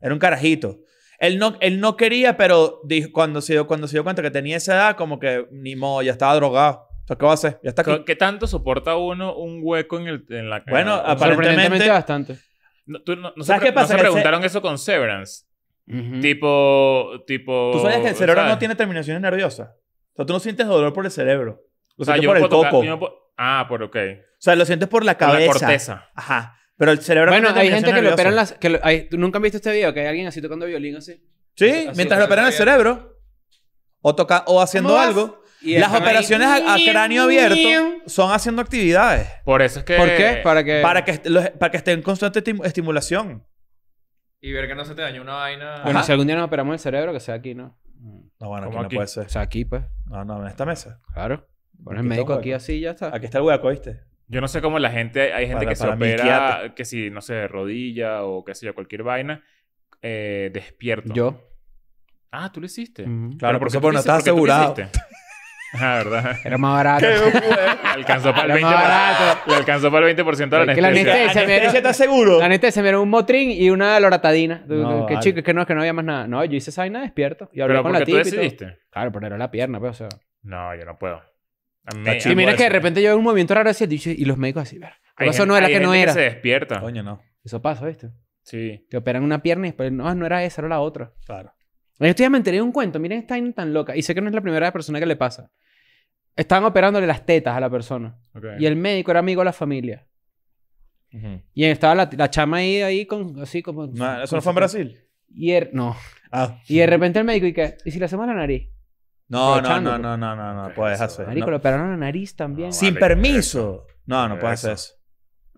Speaker 1: Era un carajito. Él no, él no quería, pero cuando, se dio, cuando se dio cuenta que tenía esa edad, como que ni modo, ya estaba drogado. ¿qué va a hacer?
Speaker 3: ¿Qué tanto soporta uno un hueco en, el, en Bueno, aparentemente bastante.
Speaker 1: No, tú, no, ¿Sabes qué pasa? preguntaron
Speaker 3: eso con Severance. Tipo, tipo. Tú sabes que el cerebro no tiene
Speaker 1: terminaciones nerviosas. O sea, tú no sientes dolor por el cerebro. o sea, yo por el tocar,
Speaker 3: Ah, por ok. O sea, lo sientes por la cabeza. Por la Ajá.
Speaker 1: Pero el cerebro. Bueno, hay gente que lo operan las.
Speaker 2: Que lo, ¿Nunca has visto este video? Que hay alguien así tocando violín así.
Speaker 1: Sí, mientras lo operan el cerebro. O toca, o haciendo algo. Las operaciones a, cráneo abierto son haciendo actividades. Por eso es que... ¿Por qué? Para que... Para que, esté en constante estimulación.
Speaker 2: Y ver que no se te dañó una vaina... Bueno, si algún día nos operamos el cerebro, que sea aquí, ¿no? No, bueno, aquí no puede
Speaker 1: ser. O sea, aquí, pues. No, no, en esta mesa. Claro.
Speaker 2: Pones
Speaker 3: el médico aquí así y ya está. Aquí está el hueco, ¿viste? Yo no sé cómo la gente... Hay gente que se opera, que si, no sé, rodilla o qué sé yo, cualquier vaina, eh, despierto. Yo. Ah, tú lo hiciste. Claro, porque por eso no estás asegurado. Ah, ¿verdad? Era más barato. alcanzó para el 20%. Le alcanzó para el 20% de la anestesia. La anestesia,
Speaker 2: está seguro? La anestesia me era un motrin y una loratadina. que chico, que no, es que no había más nada. No, yo hice esa vaina despierto.
Speaker 3: Y hablé con la típica. ¿Pero Claro, pero era la pierna, pues, No, yo no puedo. y mira que de ¿eh?
Speaker 2: repente yo veo un movimiento raro así y los médicos así, ver. Eso no era hay que no era. Que se
Speaker 3: despierta. Coño, no. Eso pasa, ¿viste? Sí.
Speaker 2: Te operan una pierna y después, no, no era esa, era la otra. Claro. Yo ya me enteré de un cuento, miren esta tan loca, y sé que no es la primera persona que le pasa. Estaban operándole las tetas a la persona. Y el médico era amigo de la familia. Uh Y estaba la, la, chama ahí, ahí con, así como... No, ¿Eso no fue en Brasil? Y er,
Speaker 4: no. Ah.
Speaker 2: Y de repente el médico, ¿y qué? ¿Y si le hacemos la nariz? No, no, no, pues.
Speaker 1: no, no, no, no, puedes hacer. Marico, no. lo
Speaker 2: operaron la nariz también. Sin permiso.
Speaker 1: No, no puedes hacer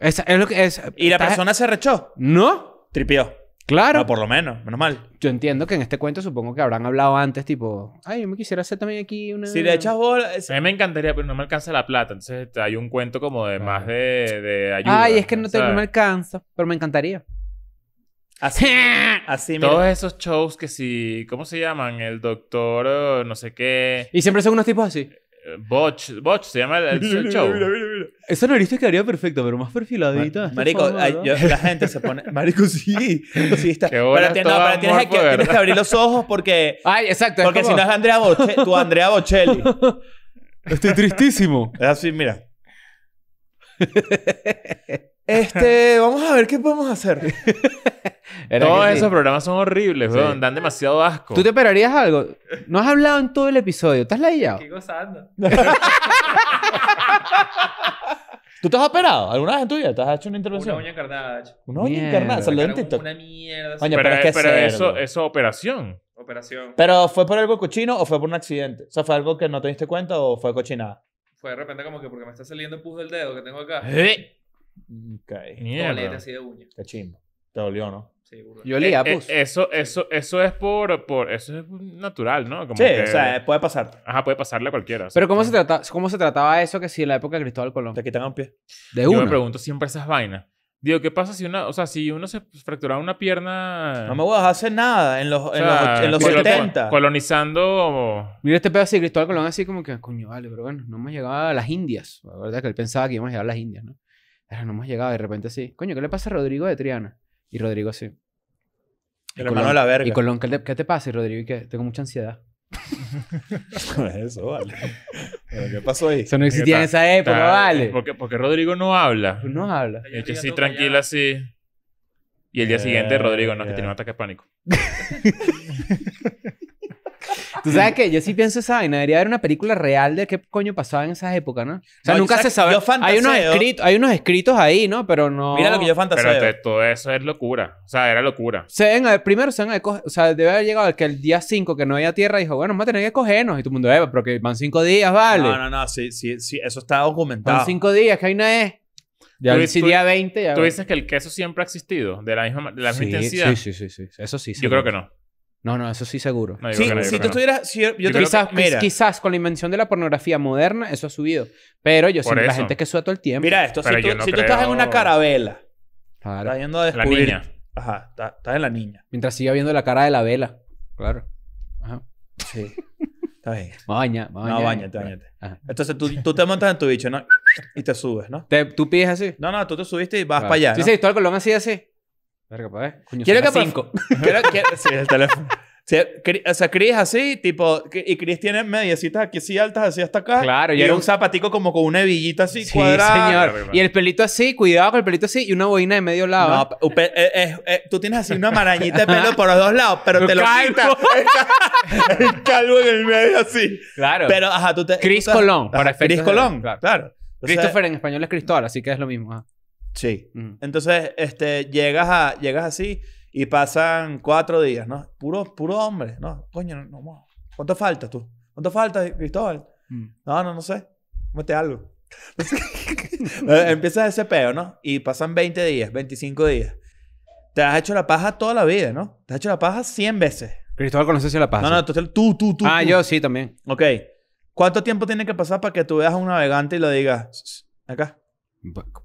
Speaker 1: eso. es lo que es. ¿Y la persona
Speaker 2: se rechó? No. Tripió. Claro. por lo menos, menos mal. Yo entiendo que en este cuento supongo que habrán hablado antes, tipo, ay, yo me quisiera hacer también aquí una. Si le echas
Speaker 3: bola. A mí me encantaría, pero no me alcanza la plata. Entonces hay un cuento como de más de, de ayuda. ay, es que no, tengo, no me
Speaker 2: alcanza, pero me encantaría.
Speaker 3: Así, así Todos esos shows que si... ¿Cómo se llaman? El doctor eh, no sé qué. Y
Speaker 2: siempre son unos tipos así.
Speaker 3: Botch, Botch se llama el, el show. Mira, mira, mira.
Speaker 2: Esa nariz quedaría perfecta, pero más perfiladita. marico,
Speaker 3: la gente se pone. Marico, sí. Sí, está. Pero, tienes, que, abrir los
Speaker 1: ojos porque. Ay, exacto. Porque si no es Andrea Bocelli, tu Andrea Bocelli. Estoy
Speaker 3: tristísimo. Es así, mira.
Speaker 1: Este,
Speaker 2: vamos a ver qué podemos hacer.
Speaker 3: Todos esos programas son horribles, sí. Dan demasiado asco.
Speaker 4: ¿Tú
Speaker 2: te operarías algo? No has hablado en todo el episodio. ¿Estás ladillado? Estoy
Speaker 4: gozando.
Speaker 2: ¿Tú te has operado alguna vez en tu vida? ¿Te has hecho una intervención?
Speaker 1: Una
Speaker 3: uña encarnada, Una uña encarnada. Una
Speaker 1: mierda. pero, pero, es que eso,
Speaker 3: eso operación.
Speaker 1: Operación. ¿Pero fue por algo cochino o fue por un accidente? O sea, ¿fue algo que no te diste cuenta o fue cochinada? Fue de repente como que porque me está saliendo pus del dedo que tengo acá. ¿Eh? Mm, ok. así de uña.
Speaker 3: Qué chimbo. Te dolió, ¿no? Sí, Yo olía, pues. eso, eso, eso es por, por. Eso es natural, ¿no? Sí, o sea, puede pasar. Ajá, puede pasarle a cualquiera. Pero ¿cómo se, ¿cómo se trataba eso que si en la época de Cristóbal Colón? Te quitan un pie. De Yo me pregunto siempre esas vainas. Digo, ¿qué pasa si una, o sea, si uno se fracturaba una pierna? No me voy a hacer nada en los, en los, 70. Colonizando.
Speaker 2: Mira este pedo así, Cristóbal Colón así como que, ah, coño, vale, pero bueno, no me llegaba a las Indias. La verdad que él pensaba que íbamos a llegar a las Indias, ¿no? Ah, no hemos llegado. De repente sí. Coño, ¿qué le pasa a Rodrigo de Triana? Y Rodrigo sí. El hermano de la verga. Y con ¿qué te, te pasa? Rodrigo, ¿y qué? Tengo mucha ansiedad.
Speaker 3: Eso, vale. ¿Qué pasó ahí? Eso no existía en esa época, vale. Porque, eh, porque Rodrigo no habla. No habla. Es que sí, tranquila, sí. Y el día siguiente, Rodrigo, no, que tiene un ataque de pánico.
Speaker 2: Tú sabes que yo sí pienso esa vaina. Debería haber una película real de qué coño pasaba
Speaker 3: en esas épocas, ¿no? O sea, nunca se sabe. hay, unos escritos,
Speaker 2: hay unos escritos ahí, ¿no? Pero no. Mira lo que yo fantaseo. Pero
Speaker 3: todo eso es locura. O sea, era locura.
Speaker 2: Se ven, primero se ven, o sea, debe haber llegado el que el día 5 que no había tierra dijo, bueno, vamos a tener que cogernos. Y todo el mundo, eh, pero que van 5 días, vale. No, no,
Speaker 3: no. Sí, sí, sí. Eso está documentado. Van
Speaker 2: 5 días, que hay una es. Ya día 20. Ya tú dices
Speaker 3: que el queso siempre ha existido, de la misma, de la sí, Sí, sí, sí, sí. Eso sí. Yo creo que no.
Speaker 2: No, no, eso sí seguro. si tú estuvieras... yo, quizás, quizás con la invención de la pornografía moderna eso ha subido. Pero yo sé la gente que sube todo el tiempo. Mira esto, si, tú, estás en una carabela, claro. estás yendo a descubrir... Ajá, estás está en la niña. Mientras siga viendo la cara de la vela. Claro. Ajá. Sí. está bien. Baña, baña. No, bañate, bañate. Entonces
Speaker 1: tú, tú, te montas en tu bicho, ¿no? Y te subes, ¿no? tú pides así. No, no, tú te subiste y vas para allá. Sí, sí,
Speaker 2: todo el colón así, así. Verga, eh. Quiero que cinco. sí, el teléfono.
Speaker 1: o sea, Chris así, tipo, y Chris tiene mediecitas aquí así altas, así hasta acá. Claro, y un-
Speaker 2: zapatico como con una hebillita así Sí, señor. Y el pelito así, cuidado con el pelito así y una boina de medio lado. No, ¿eh? eh, tú tienes así una marañita de pelo por
Speaker 1: los dos lados, pero te lo quitas.
Speaker 2: El, calvo en el medio así. claro. Pero, ajá, tú te... Chris Colón, para Ajá, Chris Colón, claro. Christopher en español es Cristóbal, así que es lo mismo. Sí. Entonces,
Speaker 1: este, llegas, a, llegas así y pasan cuatro días, ¿no? Puro, puro hombre, ¿no? Coño, no, ¿Cuánto falta tú? ¿Cuánto falta, Cristóbal? Mm. No, no, no sé. Mete algo. Eh, Empiezas ese peo, ¿no? Y pasan 20 días, 25 días. Te has hecho la paja toda la vida, ¿no? Te has hecho la paja 100 veces. Cristóbal conoces
Speaker 2: la paja. No, no, tú,
Speaker 1: tú, tú. ah, yo sí también. Ok. ¿Cuánto tiempo tiene que pasar para que tú veas a un navegante y lo digas acá?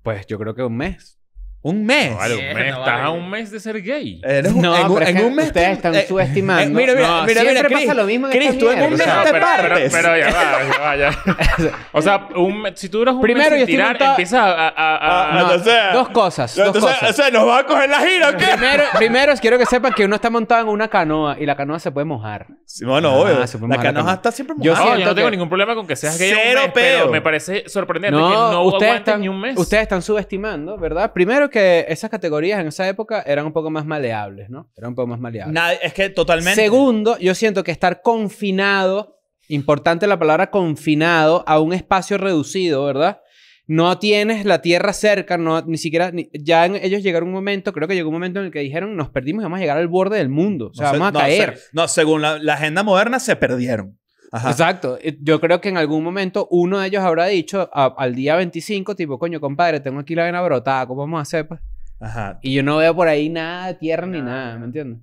Speaker 2: Pues yo creo que un mes. Un
Speaker 1: mes. Vale, un mes. Estás a un
Speaker 3: mes de ser gay. no, en, en un mes. Ustedes están eh, subestimando. Eh, mira, mira, no, mira, mira, Chris, pasa lo mismo en Chris, tú en un mes te partes. Pero, ya va, ya va, O sea, un, si tú duras un Primero, mes sin tirar, empiezas a... a, a, ah, dos cosas, dos entonces, cosas. O sea, ¿nos va a coger la gira o qué? Primero,
Speaker 2: primero quiero que sepan que uno está montado en una canoa y la canoa se puede mojar. Sí, bueno, ah, obvio. la canoa está siempre mojada. Yo no tengo ningún
Speaker 3: problema con que seas gay Cero pero me parece sorprendente que no ustedes ni
Speaker 2: un mes. Ustedes están subestimando, ¿verdad? Primero que esas categorías en esa época eran un poco más maleables, ¿no? Eran un poco más maleables. Nada, es que totalmente. Segundo, yo siento que estar confinado, importante la palabra confinado, a un espacio reducido, ¿verdad? No tienes la tierra cerca, no, ni siquiera. ya ellos llegaron un momento, creo que llegó un momento en el que dijeron, nos perdimos, vamos a llegar al borde del mundo, o sea, vamos a caer. no, según la agenda moderna, se perdieron. Exacto. Yo creo que en algún momento uno de ellos habrá dicho al día 25, tipo, coño, compadre, tengo aquí la vena brotada, ¿cómo vamos a hacer? Pues? Ajá. Y yo no veo por ahí nada de tierra ni nada, ¿me entiendes?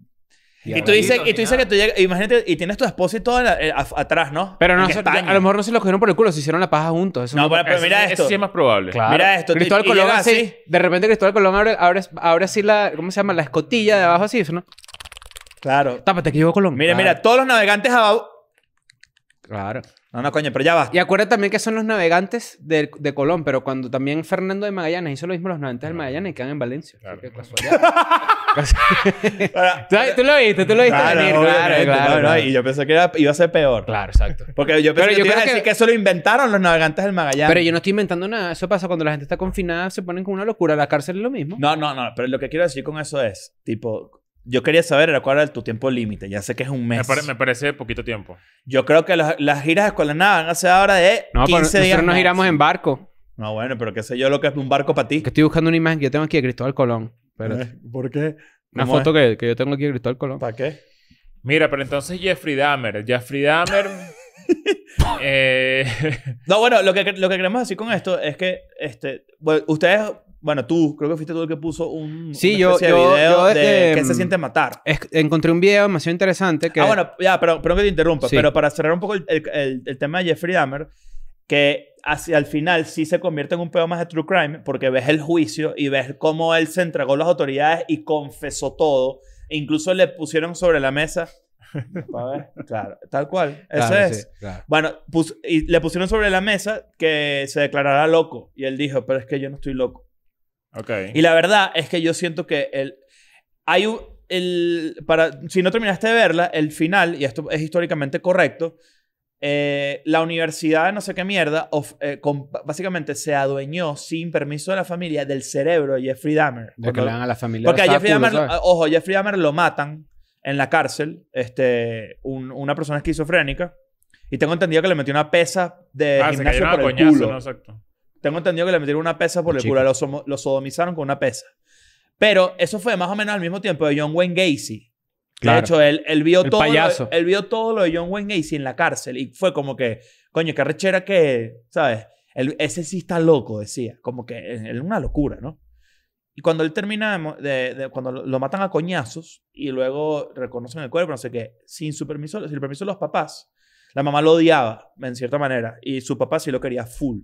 Speaker 2: Y, tú dices, y tú
Speaker 1: que tú llegas, imagínate, y tienes tu esposa y todo eh, atrás, ¿no? Pero no, sé, a lo mejor
Speaker 2: no se los cogieron por el culo, se hicieron la paja juntos.
Speaker 3: no, pero, mira esto. Eso sí es más probable. Mira esto. Cristóbal Colón así,
Speaker 2: De repente Cristóbal Colón abre, abre, abre, así la, ¿cómo se llama? La escotilla de abajo así, ¿no? Claro. Tápate que llegó Colón. Mira, mira, todos los navegantes abajo Claro. No, no, coño, pero ya va. Y acuérdate también que son los navegantes de, Colón, pero cuando también Fernando de Magallanes hizo lo mismo los navegantes del Magallanes y quedan en Valencia. Claro. Qué casualidad. ¿Tú, lo viste, tú lo viste claro,
Speaker 1: claro, Y yo pensé que iba a ser peor. Claro, exacto. Porque yo pensé que yo
Speaker 2: que eso lo inventaron los navegantes del Magallanes. Pero yo no estoy inventando nada. Eso pasa cuando la gente está confinada, se ponen con una locura. La cárcel es lo mismo. No,
Speaker 1: no, no. Pero lo que quiero decir con eso es, tipo, yo quería saber cuál era tu tiempo límite. Ya sé que es un mes.
Speaker 3: Me, parece poquito tiempo. Yo creo que las, giras escolares
Speaker 1: nada van a ser ahora de 15 días. nos giramos en barco. No, bueno, pero qué sé yo lo que es un barco para ti. Que estoy
Speaker 2: buscando una imagen que yo tengo aquí de Cristóbal Colón. pero eh, ¿Por qué? Una foto que, yo tengo aquí de Cristóbal Colón. ¿Para qué?
Speaker 3: Mira, pero entonces Jeffrey Dahmer. Jeffrey Dahmer. Eh, no, bueno, lo
Speaker 1: que, lo que queremos decir con esto es que este,
Speaker 2: ustedes bueno, tú, creo que fuiste tú el que puso un sí, yo, de video yo, de eh, se siente matar. encontré un video demasiado interesante que... Ah, bueno,
Speaker 1: ya, pero, perdón que te interrumpa, pero para cerrar un poco el, tema de Jeffrey Dahmer, que hacia final sí se convierte en un pedo más de true crime porque ves el juicio y ves cómo él se entregó a las autoridades y confesó todo. E incluso le pusieron sobre la mesa. A Ver? claro, tal cual. Eso es. Bueno, y le pusieron sobre la mesa que se declarara loco. Y él dijo, pero es que yo no estoy loco. Y la verdad es que yo siento que el, hay un, el, para, si no terminaste de verla, el final, y esto es históricamente correcto, eh, la universidad, no sé qué mierda, eh, básicamente se adueñó sin permiso de la familia del cerebro de Jeffrey Dahmer. De que le dan a la familia. Porque a Jeffrey Dahmer, ojo, Jeffrey Dahmer lo matan en la cárcel, este, una persona esquizofrénica, y tengo entendido que le metió una pesa de ah, gimnasio por el coñazo, culo. exacto. Tengo entendido que le metieron una pesa por el, cura Lo, sodomizaron con una pesa. Pero eso fue más o menos al mismo tiempo de John Wayne Gacy. Claro. De hecho, él, él vio el todo payaso. Lo, él vio todo lo de John Wayne Gacy en la cárcel. Y fue como que, coño, qué rechera que, ¿sabes? ese sí está loco, decía. Como que es una locura, ¿no? Y cuando él termina, de, cuando lo matan a coñazos y luego reconocen el cuerpo, no sé qué, sin su permiso, sin el permiso de los papás, la mamá lo odiaba, en cierta manera, y su papá sí lo quería full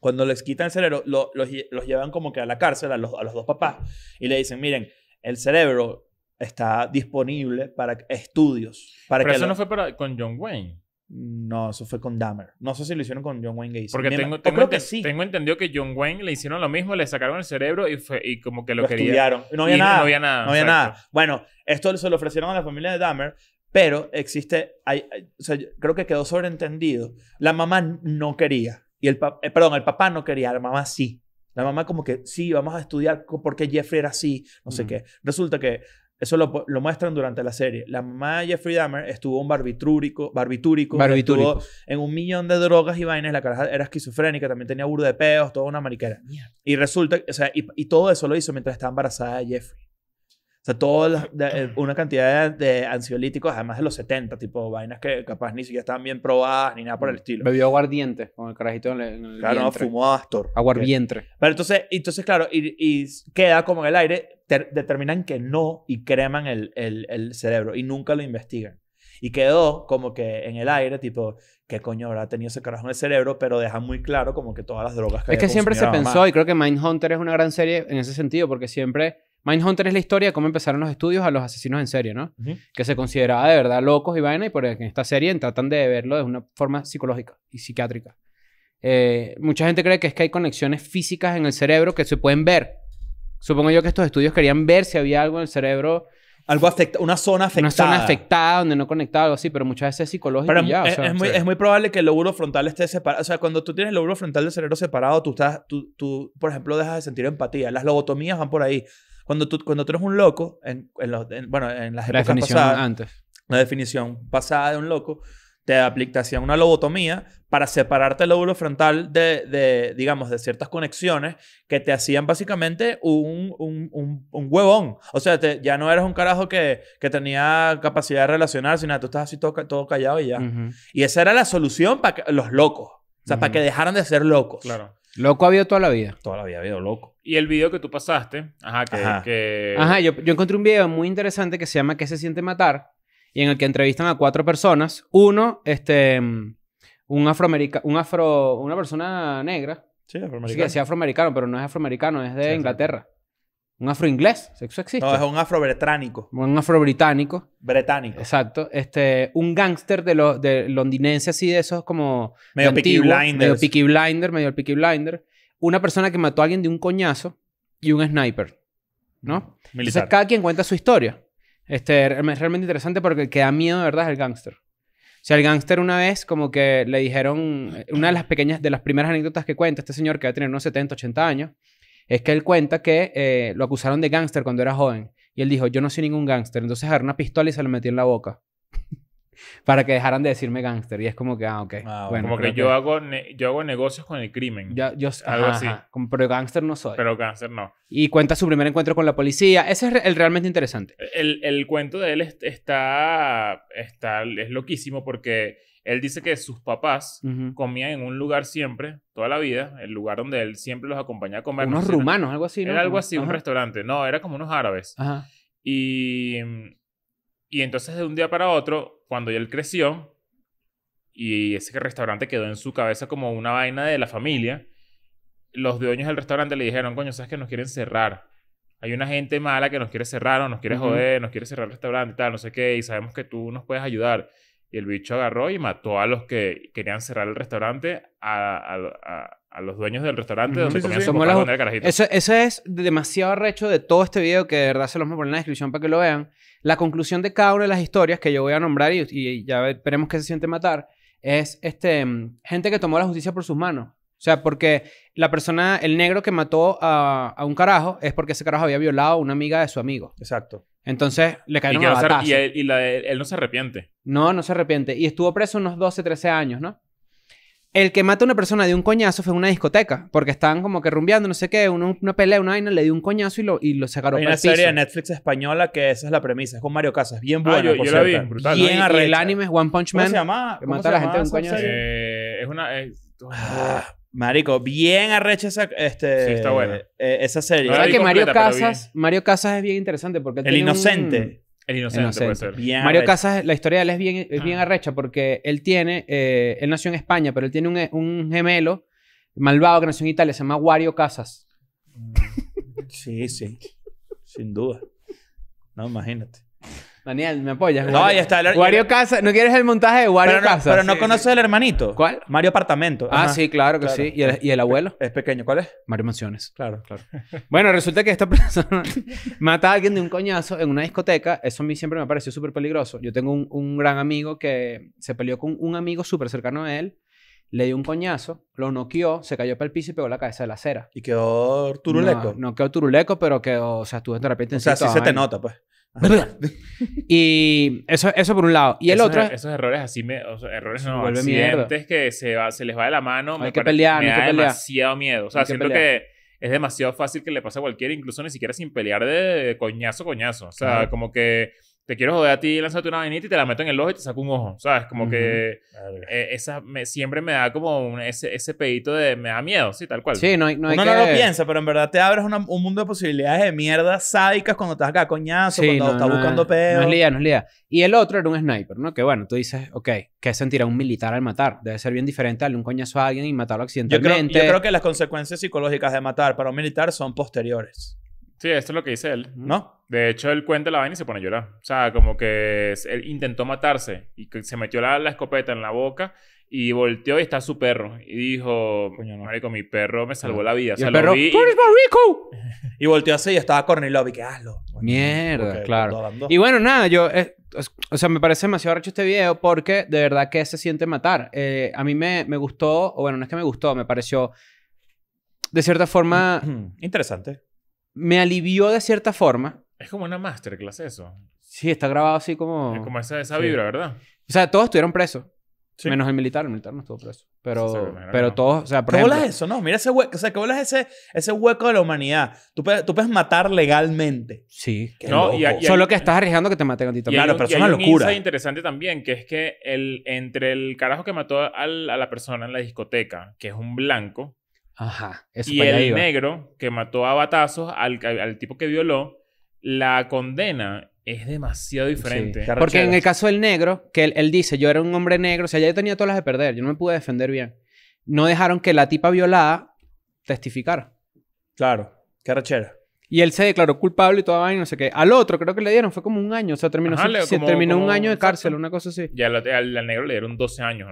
Speaker 1: cuando les quitan el cerebro, los, los, llevan como que a la cárcel, a los, a los dos papás, y le dicen, miren, el cerebro está disponible para estudios. Para Pero eso no fue para, con John Wayne. No, eso fue con Dahmer. No sé si lo hicieron con John Wayne Gacy. Porque tengo, creo
Speaker 3: que sí. tengo, entendido que John Wayne le hicieron lo mismo, le sacaron el cerebro y, fue, y como que lo, lo querían. Estudiaron. No había, y nada, no había nada. No había nada.
Speaker 1: Bueno, esto se lo ofrecieron a la familia de Dahmer, pero existe. o sea, creo que quedó sobreentendido. La mamá no quería. Y el, eh, perdón, el papá no quería, la mamá sí. La mamá como que, sí, vamos a estudiar porque Jeffrey era así, no sé qué. Resulta que eso lo, lo, muestran durante la serie. La mamá de Jeffrey Dahmer estuvo un barbitúrico, barbitúrico, estuvo en un millón de drogas y vainas. La cara era esquizofrénica, también tenía burro de peos, toda una mariquera. Y resulta, o sea, y, todo eso lo hizo mientras estaba embarazada de Jeffrey sea, toda eh, una cantidad de, ansiolíticos, además de los 70, tipo vainas que capaz ni siquiera estaban bien probadas ni nada por el mm. estilo. Bebió aguardiente con el carajito en el, Claro, vientre. fumó
Speaker 2: Astor. Aguardiente.
Speaker 1: Pero entonces, entonces claro, y, queda como en el aire, determinan que no y creman el, el, el cerebro y nunca lo investigan. Y quedó como que en el aire, tipo, ¿qué coño habrá tenido ese carajo en el cerebro? Pero deja muy claro como que todas las drogas que Es que siempre se pensó,
Speaker 2: y creo que Mindhunter es una gran serie en ese sentido, porque siempre Mindhunter es la historia de cómo empezaron los estudios a los asesinos en serie, ¿no? Que se consideraba de verdad locos y vaina y por en esta serie tratan de verlo de una forma psicológica y psiquiátrica. Eh, mucha gente cree que es que hay conexiones físicas en el cerebro que se pueden ver. Supongo yo que estos estudios querían ver si había algo en el cerebro algo afecta, una zona afectada. Una zona afectada donde no conectaba, algo así, pero muchas veces es psicológico. es,
Speaker 1: muy, probable que el lóbulo frontal esté separado. O sea, cuando tú tienes el lóbulo frontal del cerebro separado, tú, estás, tú, tú, por ejemplo, dejas de sentir empatía. Las lobotomías van por ahí. Cuando tú, cuando eres un loco, en, bueno, en las épocas pasadas,
Speaker 4: La definición
Speaker 1: pasada de un loco, te, hacían una lobotomía para separarte el lóbulo frontal de, digamos, de ciertas conexiones que te hacían básicamente un, un, un, huevón. O sea, ya no eres un carajo que, que tenía capacidad de relacionar sino tú estás así todo, todo callado y ya. Y esa era la solución para los locos. O sea, para que dejaran
Speaker 2: de ser locos. Claro. Loco ha habido toda la vida. Toda la vida ha habido loco.
Speaker 3: Y el video que tú pasaste, ajá, que... Ajá,
Speaker 2: yo, encontré un video muy interesante que se llama ¿Qué se siente matar? Y en el que entrevistan a cuatro personas. Uno, este, un afroamericano, un afro, una persona negra. Sí, afroamericano. Sí, que afroamericano, pero no es afroamericano, es de Inglaterra un afro inglés, sexo existe. No, es un afro británico. Un afro británico. Británico. Exacto. Este, un gángster de, los, de londinense así de esos como... Medio peaky blinder. Medio peaky blinder, medio peaky blinder. Una persona que mató a alguien de un coñazo y un sniper, ¿no? Mm, militar. Entonces cada quien cuenta su historia. Este, es realmente interesante porque el que da miedo de verdad es el gángster. O sea, el gángster una vez como que le dijeron... Eh, una de las pequeñas, de las primeras anécdotas que cuenta este señor que va a tener unos 70, 80 años es que él cuenta que eh, lo acusaron de gángster cuando era joven. Y él dijo, yo no soy ningún gángster. Entonces agarró una pistola y se la metió en la boca. para que dejaran de decirme gángster. Y es como que, ah, ok. Ah, como que yo,
Speaker 3: Hago yo hago negocios con el crimen. ya yo... algo así. pero gángster no soy. Pero gángster no.
Speaker 2: Y cuenta su primer encuentro con la policía. Ese es el realmente interesante.
Speaker 3: El, cuento de él está, está... Es loquísimo porque él dice que sus papás comían en un lugar siempre, toda la vida, el lugar donde él siempre los acompañaba a comer. Unos rumanos, algo así, Era algo así, un restaurante. No, era como unos árabes. Y, y entonces de un día para otro, cuando él creció, y ese restaurante quedó en su cabeza como una vaina de la familia, los dueños del restaurante le dijeron, coño, ¿sabes que nos quieren cerrar? hay una gente mala que nos quiere cerrar o nos quiere joder, nos quiere cerrar el restaurante y tal, no sé qué, y sabemos que tú nos puedes ayudar. Y el bicho agarró y mató a los que querían cerrar el restaurante, a, los dueños del restaurante donde comían sí, carajito. Eso,
Speaker 2: eso, es demasiado recho de todo este video que de verdad se los voy a poner en la descripción para que lo vean. La conclusión de cada una de las historias que yo voy a nombrar y, ya veremos qué se siente matar es este, mm, gente que tomó la justicia por sus manos. O sea, porque la persona, el negro que mató a, a, un carajo es porque ese carajo había violado a una amiga de su amigo. Exacto. Entonces le cayó y, a y, él,
Speaker 3: y él, no se arrepiente.
Speaker 2: No, no se arrepiente. Y estuvo preso unos 12, 13 años, ¿no? El que mata a una persona de un coñazo fue en una discoteca, porque estaban como que rumbeando, no sé qué, una, pelea, una vaina, le dio un coñazo y lo, y lo
Speaker 3: sacaron. Hay una serie de
Speaker 1: Netflix española que esa es la premisa, es con Mario Casas, bien ah, buena. yo, la vi, brutal. Bien el anime es One Punch Man. ¿Cómo se llama? Que mata a la gente de un coñazo.
Speaker 3: Eh, es una. Ah.
Speaker 1: Marico, bien arrecha esa, este, eh, serie. que Mario Casas,
Speaker 2: Mario Casas es bien interesante porque El inocente.
Speaker 3: El inocente, Mario
Speaker 2: Casas, la historia de él es bien, bien ah. arrecha porque él tiene, eh, él nació en España, pero él tiene un, un, gemelo malvado que nació en Italia, se llama Wario Casas.
Speaker 1: Sí, sí, sin duda. No, imagínate.
Speaker 2: Daniel, ¿me apoyas? No, ahí está. El... ¿No quieres el montaje de Wario Casa? Pero no conoces el hermanito. ¿Cuál? Mario Apartamento. Ah, sí, claro que sí. ¿Y el, abuelo? Es pequeño. ¿Cuál es? Mario Mansiones. Claro, claro. bueno, resulta que esta persona mata a alguien de un coñazo en una discoteca. Eso a mí siempre me pareció súper peligroso. Yo tengo un, gran amigo que se peleó con un amigo súper cercano a él le dio un coñazo, lo noqueó, se cayó para el piso y pegó la cabeza de la acera. ¿Y quedó turuleco? No, quedó turuleco, pero quedó, o sea, en de repente O sea, sí se te nota, pues. y eso, eso por un lado. Y el esos, otro. esos
Speaker 3: errores así, me, errores no, que se, se les va de la mano. Hay que pelear, da demasiado miedo. O sea, siento que, es demasiado fácil que le pase a cualquiera, incluso ni siquiera sin pelear de, coñazo, coñazo. O sea, como que te quiero joder a ti, lánzate una vainita y te la meto en el ojo y te saco un ojo, ¿sabes? Como que eh, esa siempre me da como un, ese, pedito de... Me da miedo, sí, tal cual. Sí, no, no no lo piensa,
Speaker 1: pero en verdad te abres un mundo de posibilidades de mierda sádicas cuando estás acá coñazo, cuando estás buscando pedos No es
Speaker 2: lía, no es lía. Y el otro era un sniper, ¿no? Que bueno, tú dices, ok, ¿qué sentirá un militar al matar? Debe ser bien diferente darle un coñazo a alguien y matarlo accidentalmente.
Speaker 1: yo creo que las consecuencias psicológicas de matar para un militar son posteriores.
Speaker 3: Sí, esto es lo que dice él. ¿No? De hecho, él cuenta la vaina y se pone a llorar. O sea, como que él intentó matarse y que se metió la, escopeta en la boca y volteó y está su perro. Y dijo, Coño, mi perro me salvó la vida. Y el rico! y volteó así y estaba Corny que hazlo.
Speaker 2: Mierda, claro. Y bueno, nada, yo... o sea, me parece demasiado recho este video porque de verdad que se siente matar. Eh, a mí me, me gustó, o bueno, no es que me gustó, me pareció de cierta forma... Interesante me alivió de cierta forma.
Speaker 3: Es como una masterclass eso.
Speaker 2: Sí, está grabado así como... Es como esa, esa vibra, ¿verdad? O sea, todos estuvieron presos. Menos el militar, el militar no estuvo preso. Pero, pero todos, o sea, ¿Qué
Speaker 1: ejemplo, eso, no? Mira ese hueco, o sea, ¿qué ese, ese hueco de la humanidad? Tú, puedes, tú puedes matar legalmente. Sí. no, Solo que estás arriesgando que te maten a ti también. Claro, pero es una locura.
Speaker 3: interesante también, que es que el, entre el carajo que mató al, a la persona en la discoteca, que es un blanco, Ajá. y el negro que mató a batazos al, tipo que violó, la condena es demasiado diferente. Porque en el
Speaker 2: caso del negro, que él, dice, yo era un hombre negro, o sea, ya tenía todas las de perder, yo no me pude defender bien. No dejaron que la tipa violada testificara. Claro, qué y él se declaró culpable y toda vaina, no sé qué. Al otro creo que le dieron, fue como un año. O sea, terminó, se, terminó un año de cárcel, una cosa así.
Speaker 3: Y al, negro le dieron 12 años.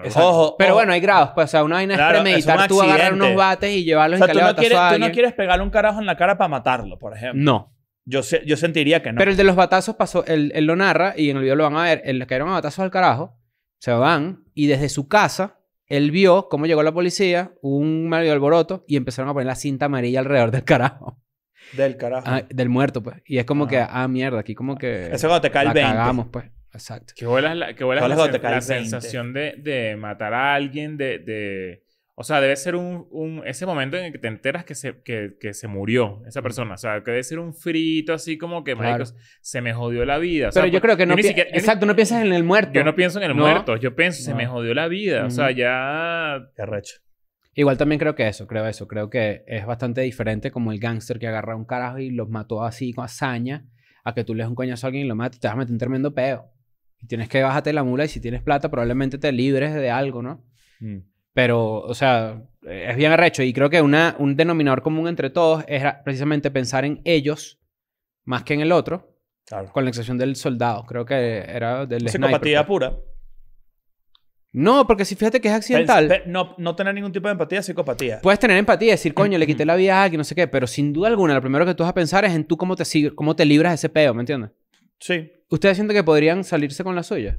Speaker 3: Pero
Speaker 2: bueno, hay grados. Pues, o sea, una vaina es premeditar. tú agarrar unos bates y llevarlos o sea, en tú no, quieres, tú no quieres
Speaker 1: pegarle un carajo en la cara para matarlo, por ejemplo. No. Yo, yo sentiría que no. Pero el de
Speaker 2: los batazos pasó, él, lo narra y en el video lo van a ver. Él le cayeron a batazos al carajo, se van y desde su casa él vio cómo llegó la policía, un medio alboroto y empezaron a poner la cinta amarilla alrededor del carajo.
Speaker 3: Del carajo. Ah,
Speaker 2: del muerto, pues. Y es como que, ah, ah mierda, aquí como que. Eso cuando te cae el cagamos, pues. Exacto.
Speaker 3: Que vuelas la, la, sensación de, matar a alguien, de, de. o sea, debe ser un, Ese momento en el que te enteras que se, se murió esa persona. O sea, que debe ser un frito así como que, se me jodió la vida. Pero yo pues, creo que no. exacto,
Speaker 2: no piensas en el muerto. Yo no pienso en el muerto.
Speaker 3: Yo pienso, se me jodió la vida. O sea, ya. Qué
Speaker 2: Igual también creo que eso, creo eso. Creo que es bastante diferente como el gángster que agarra un carajo y los mató así con hazaña, a que tú le un coñazo a alguien y lo mates, te vas a meter un tremendo peo. Y tienes que bajarte la mula y si tienes plata probablemente te libres de algo, ¿no? Mm. Pero, o sea, es bien arrecho. Y creo que una, un denominador común entre todos era precisamente pensar en ellos más que en el otro. Con la excepción del soldado. Creo que era del Psicopatía pues. pura. No, porque si fíjate que es accidental.
Speaker 1: no, no tener ningún tipo de empatía es psicopatía.
Speaker 2: Puedes tener empatía y decir, coño, le quité la vida a alguien, no sé qué, pero sin duda alguna, lo primero que tú vas a pensar es en tú cómo te, cómo te libras de ese peo, ¿me entiendes? Sí. ¿Ustedes sienten que podrían salirse con la suya?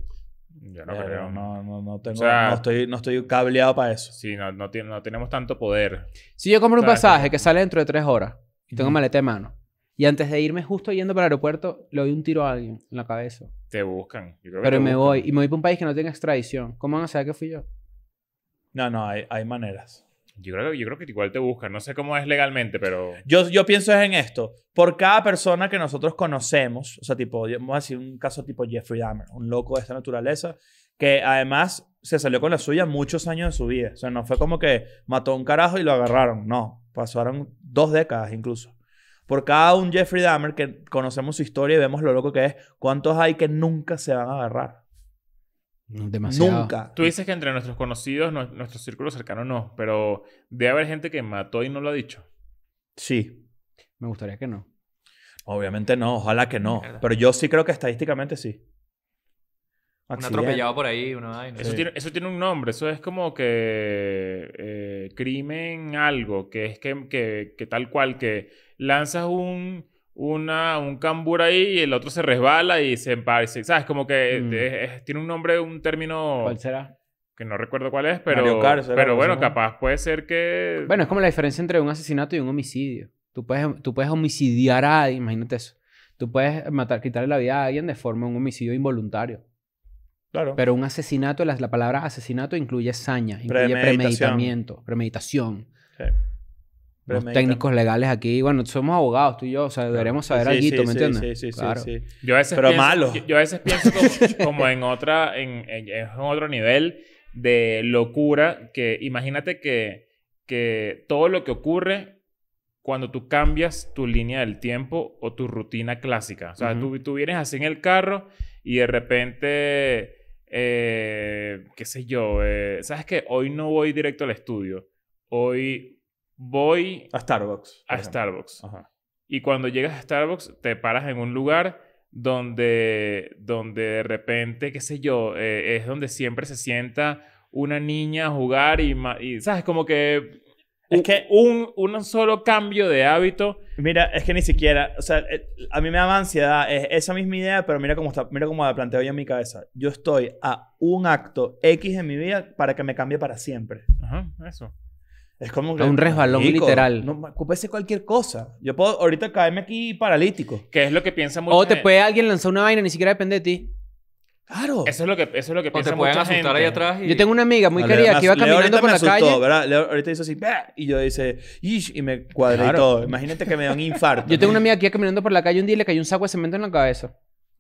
Speaker 3: Yo no creo. Eh, no, tengo. no, estoy, no estoy cableado para eso. Sí, no, no, tenemos tanto poder. Si yo compro un pasaje
Speaker 2: que sale dentro de tres horas y tengo maleta de mano, y antes de irme, justo yendo para el aeropuerto, le doy un tiro a alguien en la cabeza.
Speaker 3: Te buscan. Pero me voy.
Speaker 2: Y me voy para un país que no tenga extradición. ¿Cómo van a saber que fui yo?
Speaker 1: No, no, hay, maneras.
Speaker 3: Yo creo, yo creo que igual te buscan. No sé cómo es legalmente, pero.
Speaker 1: Yo, yo pienso en esto. Por cada persona que nosotros conocemos, o sea, tipo, vamos a decir un caso tipo Jeffrey Dahmer, un loco de esta naturaleza, que además se salió con la suya muchos años de su vida. O sea, no fue como que mató un carajo y lo agarraron. No, pasaron dos décadas incluso. Por cada un Jeffrey Dahmer que conocemos su historia y vemos lo loco que es, ¿cuántos hay que nunca se van a agarrar?
Speaker 2: Demasiado.
Speaker 1: Nunca.
Speaker 3: Tú dices que entre nuestros conocidos, nuestros círculos cercanos, no, pero debe haber gente que mató y no lo ha dicho. Sí. Me gustaría que no. Obviamente no, ojalá que no. Pero
Speaker 1: yo sí creo que estadísticamente sí. Un atropellado
Speaker 2: por ahí, una
Speaker 3: Eso, tiene, un nombre, eso es como que eh, crimen algo, que es que, que, que tal cual, que lanzas un, una, un cambur ahí y el otro se resbala y se emparece. ¿Sabes? Como que mm. eh, tiene un nombre, un término... ¿Cuál será? Que no recuerdo cuál es, pero, pero bueno, capaz puede ser que...
Speaker 2: Bueno, es como la diferencia entre un asesinato y un homicidio. Tú puedes, tú puedes homicidiar a alguien, imagínate eso. Tú puedes matar, quitarle la vida a alguien de forma un homicidio involuntario. Claro. Pero un asesinato, la, la palabra asesinato incluye saña, incluye premeditamiento, premeditación. Sí. Los técnicos legales aquí, bueno, somos abogados tú y yo, o sea, deberemos saber algo,
Speaker 3: ¿me entiendes? Sí, sí, claro. sí, Pero malo. Yo, a veces pienso como, en otra, en, otro nivel de locura que imagínate que, que todo lo que ocurre cuando tú cambias tu línea del tiempo o tu rutina clásica. O sea, tú, vienes así en el carro y de repente, eh, qué sé yo, eh, ¿sabes qué? Hoy no voy directo al estudio. Hoy voy... A Starbucks. A Starbucks. Y cuando llegas a Starbucks, te paras en un lugar donde, donde de repente, qué sé yo, eh, es donde siempre se sienta una niña a jugar y, y ¿sabes? Como que... Es que un, un solo cambio de hábito. Mira, es que ni siquiera, o sea, eh,
Speaker 1: a mí me da ansiedad, esa misma idea, pero mira cómo está, mira cómo la planteo yo en mi cabeza. Yo estoy a un acto X en mi vida para que me cambie para siempre.
Speaker 3: Ajá, eso.
Speaker 1: Es como un resbalón literal. No,
Speaker 2: ocupes cualquier cosa. Yo puedo ahorita caerme aquí paralítico. Que es lo que piensa mucha O te puede alguien lanzar una vaina, ni siquiera depende de ti. Claro. Eso es lo que, eso es lo que piensa te mucha asustar gente. ahí atrás. Yo tengo una amiga muy querida que iba caminando por la calle.
Speaker 1: ¿verdad? ahorita hizo así, y yo dice, y me cuadré todo. Imagínate que me da un infarto. Yo tengo una
Speaker 2: amiga que iba caminando por la calle un día y le cayó un saco de cemento en la cabeza.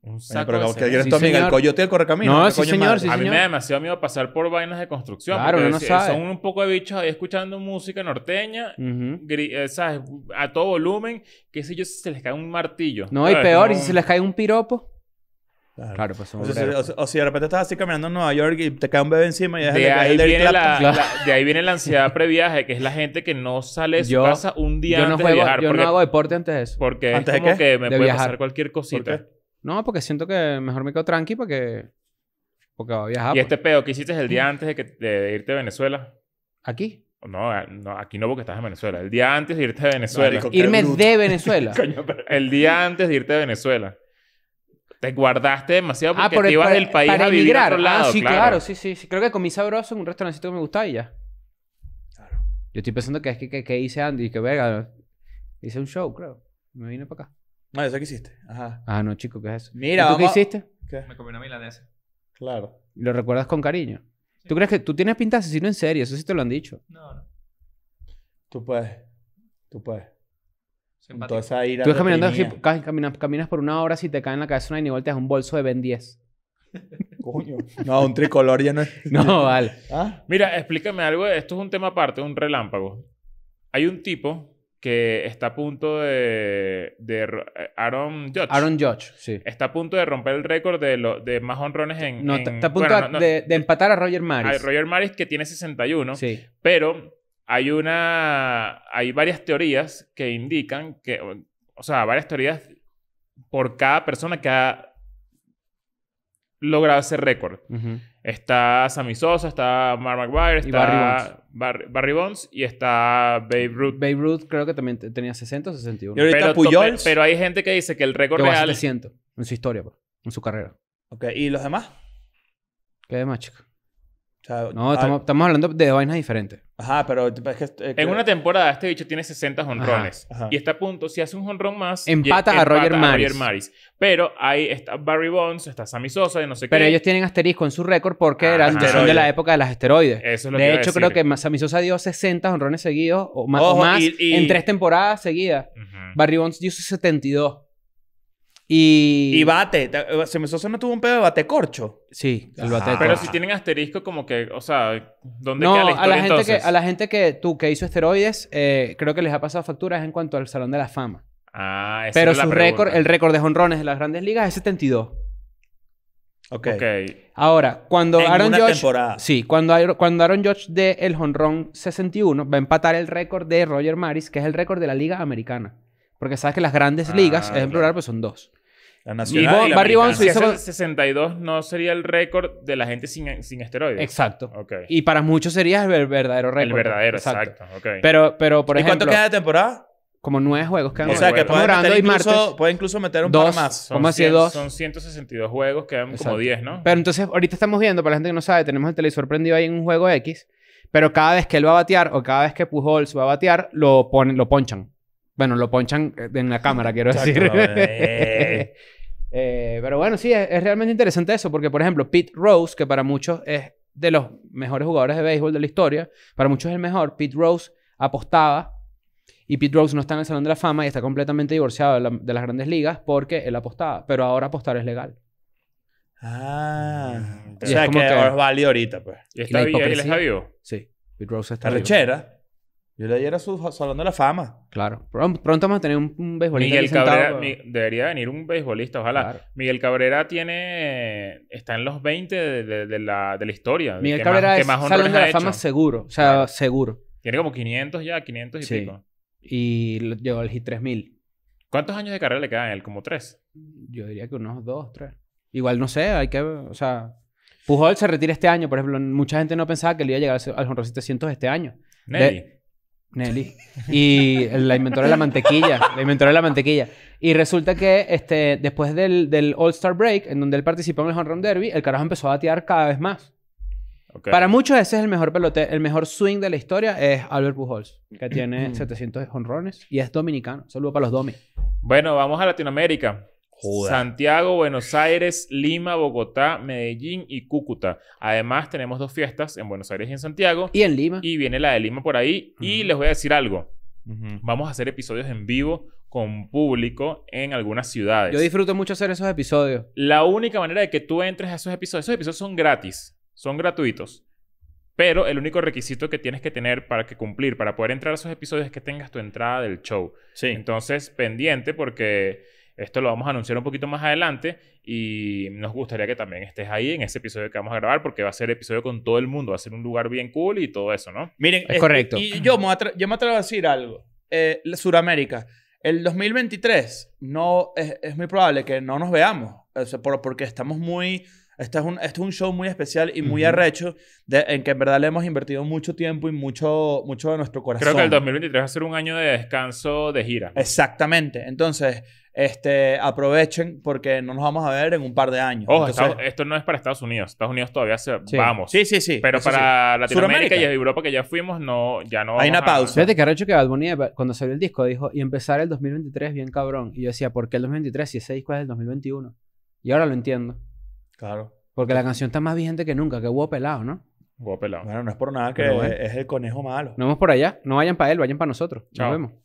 Speaker 3: Un saco pero que quieres tu amiga, el coyote el camino. No, sí, señor, sí, A mí me da demasiado miedo pasar por vainas de construcción. Claro, no Son un poco de bichos ahí escuchando música norteña, eh, A todo volumen. qué sé yo si se les cae un martillo. No, hay y peor, y si se les
Speaker 2: cae un piropo. Claro, pues son
Speaker 1: o, si, pues.
Speaker 3: o, si de repente estás así caminando
Speaker 1: en Nueva York y te cae un bebé encima y es el, ahí viene la,
Speaker 3: de ahí viene la ansiedad previaje, que es la gente que no sale de su casa un día antes de viajar. Yo no hago
Speaker 2: deporte antes de eso. Porque
Speaker 1: ¿Antes de que me
Speaker 3: pasar cualquier cosita.
Speaker 2: No, porque siento que mejor me quedo tranqui porque, porque voy a
Speaker 3: viajar. ¿Y este pues. pedo que hiciste el día mm. antes de, que, irte a Venezuela? ¿Aquí? No, no, aquí no porque estás en Venezuela. El día antes de irte a Venezuela. Irme de Venezuela. el día antes de irte a Venezuela. Te guardaste demasiado ah, porque te ibas del país para a vivir a otro lado. Ah, sí, claro.
Speaker 2: sí, sí, Creo que comí sabroso en un restaurante que me gustaba y ya.
Speaker 3: Claro. Yo
Speaker 2: estoy pensando que es que, hice Andy que Vega. Hice un show, creo. Me vine para acá. Ah, eso que
Speaker 1: hiciste. Ajá.
Speaker 2: Ah, no, chico, ¿qué es eso? Mira, ¿Tú qué hiciste?
Speaker 1: ¿Qué? Me comí una milanesa.
Speaker 2: Claro. Lo recuerdas con cariño. ¿Tú crees que tú tienes pinta de asesino en serio? Eso sí te lo han dicho.
Speaker 4: No,
Speaker 1: no. Tú puedes. Tú puedes. toda esa
Speaker 2: ira. Tú caminando así, caminas, por una hora, si te cae en la cabeza una y ni volteas un bolso de Ben 10. Coño.
Speaker 1: No, un tricolor ya no es.
Speaker 3: No, vale. ¿Ah? Mira, explícame algo. Esto es un tema aparte, un relámpago. Hay un tipo que está a punto de, de, eh, Aaron Judge. Aaron Judge, sí. Está a punto de romper el récord de, de más honrones en... No, está a punto de,
Speaker 2: empatar a Roger Maris. A Roger
Speaker 3: Maris que tiene 61. Sí. Pero hay una... Hay varias teorías que indican que... O sea, varias teorías por cada persona que ha logrado ese récord. Está Sammy Sosa, está Mark McGuire, está Barry, Bonds. y está Babe
Speaker 2: Ruth. Babe Ruth creo que también tenía 60 o 61.
Speaker 3: pero, hay gente que dice que el récord real...
Speaker 2: 700 en su historia, pues, en su carrera.
Speaker 3: Ok, ¿y los demás? ¿Qué demás, chicos? no,
Speaker 2: estamos, hablando de vainas diferentes.
Speaker 3: Ajá, pero es que, En una temporada este bicho tiene 60 honrones. Y está a punto, si hace un honrón más... Empata, a, Roger Maris. Pero ahí está Barry Bonds, está Sammy Sosa y no sé qué. Pero ellos
Speaker 2: tienen asterisco en su récord porque eran ah, de la época de las esteroides. de hecho, creo que Sammy Sosa dio 60 honrones seguidos o más, más en tres temporadas seguidas. Barry Bonds dio 72. Y... bate. Eh, Se me no tuvo un pedo de bate corcho.
Speaker 4: Sí, el bate ah, corcho
Speaker 3: Pero si tienen asterisco, como que, o sea, ¿dónde queda la historia, a la
Speaker 2: gente Que, que tú, que hizo esteroides, eh, creo que les ha pasado facturas en cuanto al Salón de la Fama. Ah,
Speaker 3: Pero récord, el récord de jonrones
Speaker 2: de las grandes ligas es 72. Ok. okay. Ahora, cuando Aaron Sí, cuando, cuando Aaron Judge dé el jonrón 61, va a empatar el récord de Roger Maris, que es el récord de la Liga Americana. Porque sabes que las grandes ah, ligas, es en plural, pues son dos. La nacional y, Barry Bonds
Speaker 3: 62 no sería el récord de la gente sin, sin esteroides. Exacto.
Speaker 2: Y para muchos sería el verdadero récord. El verdadero, exacto. Okay. Pero, pero, por ejemplo... ¿Y cuánto queda de temporada? Como nueve juegos quedan. O sea, que puede meter,
Speaker 1: incluso,
Speaker 3: puede incluso meter un dos, par más. dos? Son 162 juegos, quedan como 10, ¿no? Pero
Speaker 2: entonces, ahorita estamos viendo, para la gente que no sabe, tenemos el televisor prendido ahí en un juego X, pero cada vez que él va a batear o cada vez que Pujols va a batear, lo, lo ponchan. Bueno, lo ponchan eh, en la cámara, quiero decir. Eh. Eh, pero bueno, sí, es, realmente interesante eso, porque por ejemplo, Pete Rose, que para muchos es de los mejores jugadores de béisbol de la historia, para muchos es el mejor, Pete Rose apostaba y Pete Rose no está en el Salón de la Fama y está completamente divorciado de, las grandes ligas porque él apostaba, pero ahora apostar es legal. Ah, mm. o sea, que, ahora es válido ahorita, pues. ¿Y, está, y, él está vivo? Sí, Pete Rose está vivo.
Speaker 1: Yo
Speaker 3: le diera su salón de la fama.
Speaker 2: Claro. Pronto, pronto vamos a tener un, un beisbolista. Miguel Cabrera,
Speaker 3: debería venir un beisbolista, ojalá. Miguel Cabrera tiene. Está en los 20 de, la, historia. Miguel Cabrera es salón de la fama
Speaker 2: seguro. O sea, seguro.
Speaker 3: Tiene como 500 ya, 500 y pico.
Speaker 2: Y llegó al g 3000.
Speaker 3: ¿Cuántos años de carrera le quedan a él? ¿Como tres? Yo diría que unos dos, tres.
Speaker 2: Igual no sé, hay que. O sea. Pujol se retira este año, por ejemplo. Mucha gente no pensaba que él iba a llegar al, los 700 este año. Nelly. Nelly. Y la inventora de la mantequilla. La de la mantequilla. Y resulta que este, después del, All-Star Break, en donde él participó en el Home Derby, el carajo empezó a batear cada vez más. Para muchos ese es el mejor pelote, el mejor swing de la historia es Albert Pujols, que tiene 700 honrones y es dominicano. Saludos para los domis.
Speaker 3: Bueno, vamos a Latinoamérica. Santiago, Buenos Aires, Lima, Bogotá, Medellín y Cúcuta. Además, tenemos dos fiestas en Buenos Aires y en Santiago. Y en Lima. Y viene la de Lima por ahí. Y les voy a decir algo. Vamos a hacer episodios en vivo con público en algunas ciudades. Yo disfruto
Speaker 2: mucho hacer esos episodios.
Speaker 3: La única manera de que tú entres a esos episodios, esos episodios son gratis, son gratuitos. Pero el único requisito que tienes que tener para que cumplir, para poder entrar a esos episodios, es que tengas tu entrada del show. Sí. Entonces, pendiente porque esto lo vamos a anunciar un poquito más adelante y nos gustaría que también estés ahí en ese episodio que vamos a grabar porque va a ser episodio con todo el mundo, va a ser un lugar bien cool y todo eso, ¿no? Miren, es, este, correcto. Y yo me,
Speaker 1: yo me atrevo a decir algo. Eh, Suramérica, el 2023 no, es, es, muy probable que no nos veamos, por, porque estamos muy... Este es, un, es un show muy especial y muy arrecho, en que en verdad le hemos invertido mucho tiempo y mucho, mucho de nuestro corazón. Creo que el
Speaker 3: 2023 va a ser un año de descanso de gira.
Speaker 1: Exactamente. Entonces, este, aprovechen porque no nos vamos a ver en un par de años.
Speaker 3: esto no es para Estados Unidos. Estados Unidos todavía vamos. Sí, sí, sí. Pero para Latinoamérica y Europa que ya fuimos, no, ya no. Hay una pausa. Fíjate
Speaker 2: que ha que Bad Bunny, cuando salió el disco, dijo, y empezar el 2023 bien cabrón. Y yo decía, ¿por qué el 2023 si ese disco es el 2021? Y ahora lo entiendo. Claro. Porque la canción está más vigente que nunca, que hubo pelado, ¿no? Hubo pelado. Bueno, no es por nada que es, el conejo malo. no vemos por allá. No vayan para él, vayan para nosotros. Chao. Nos vemos.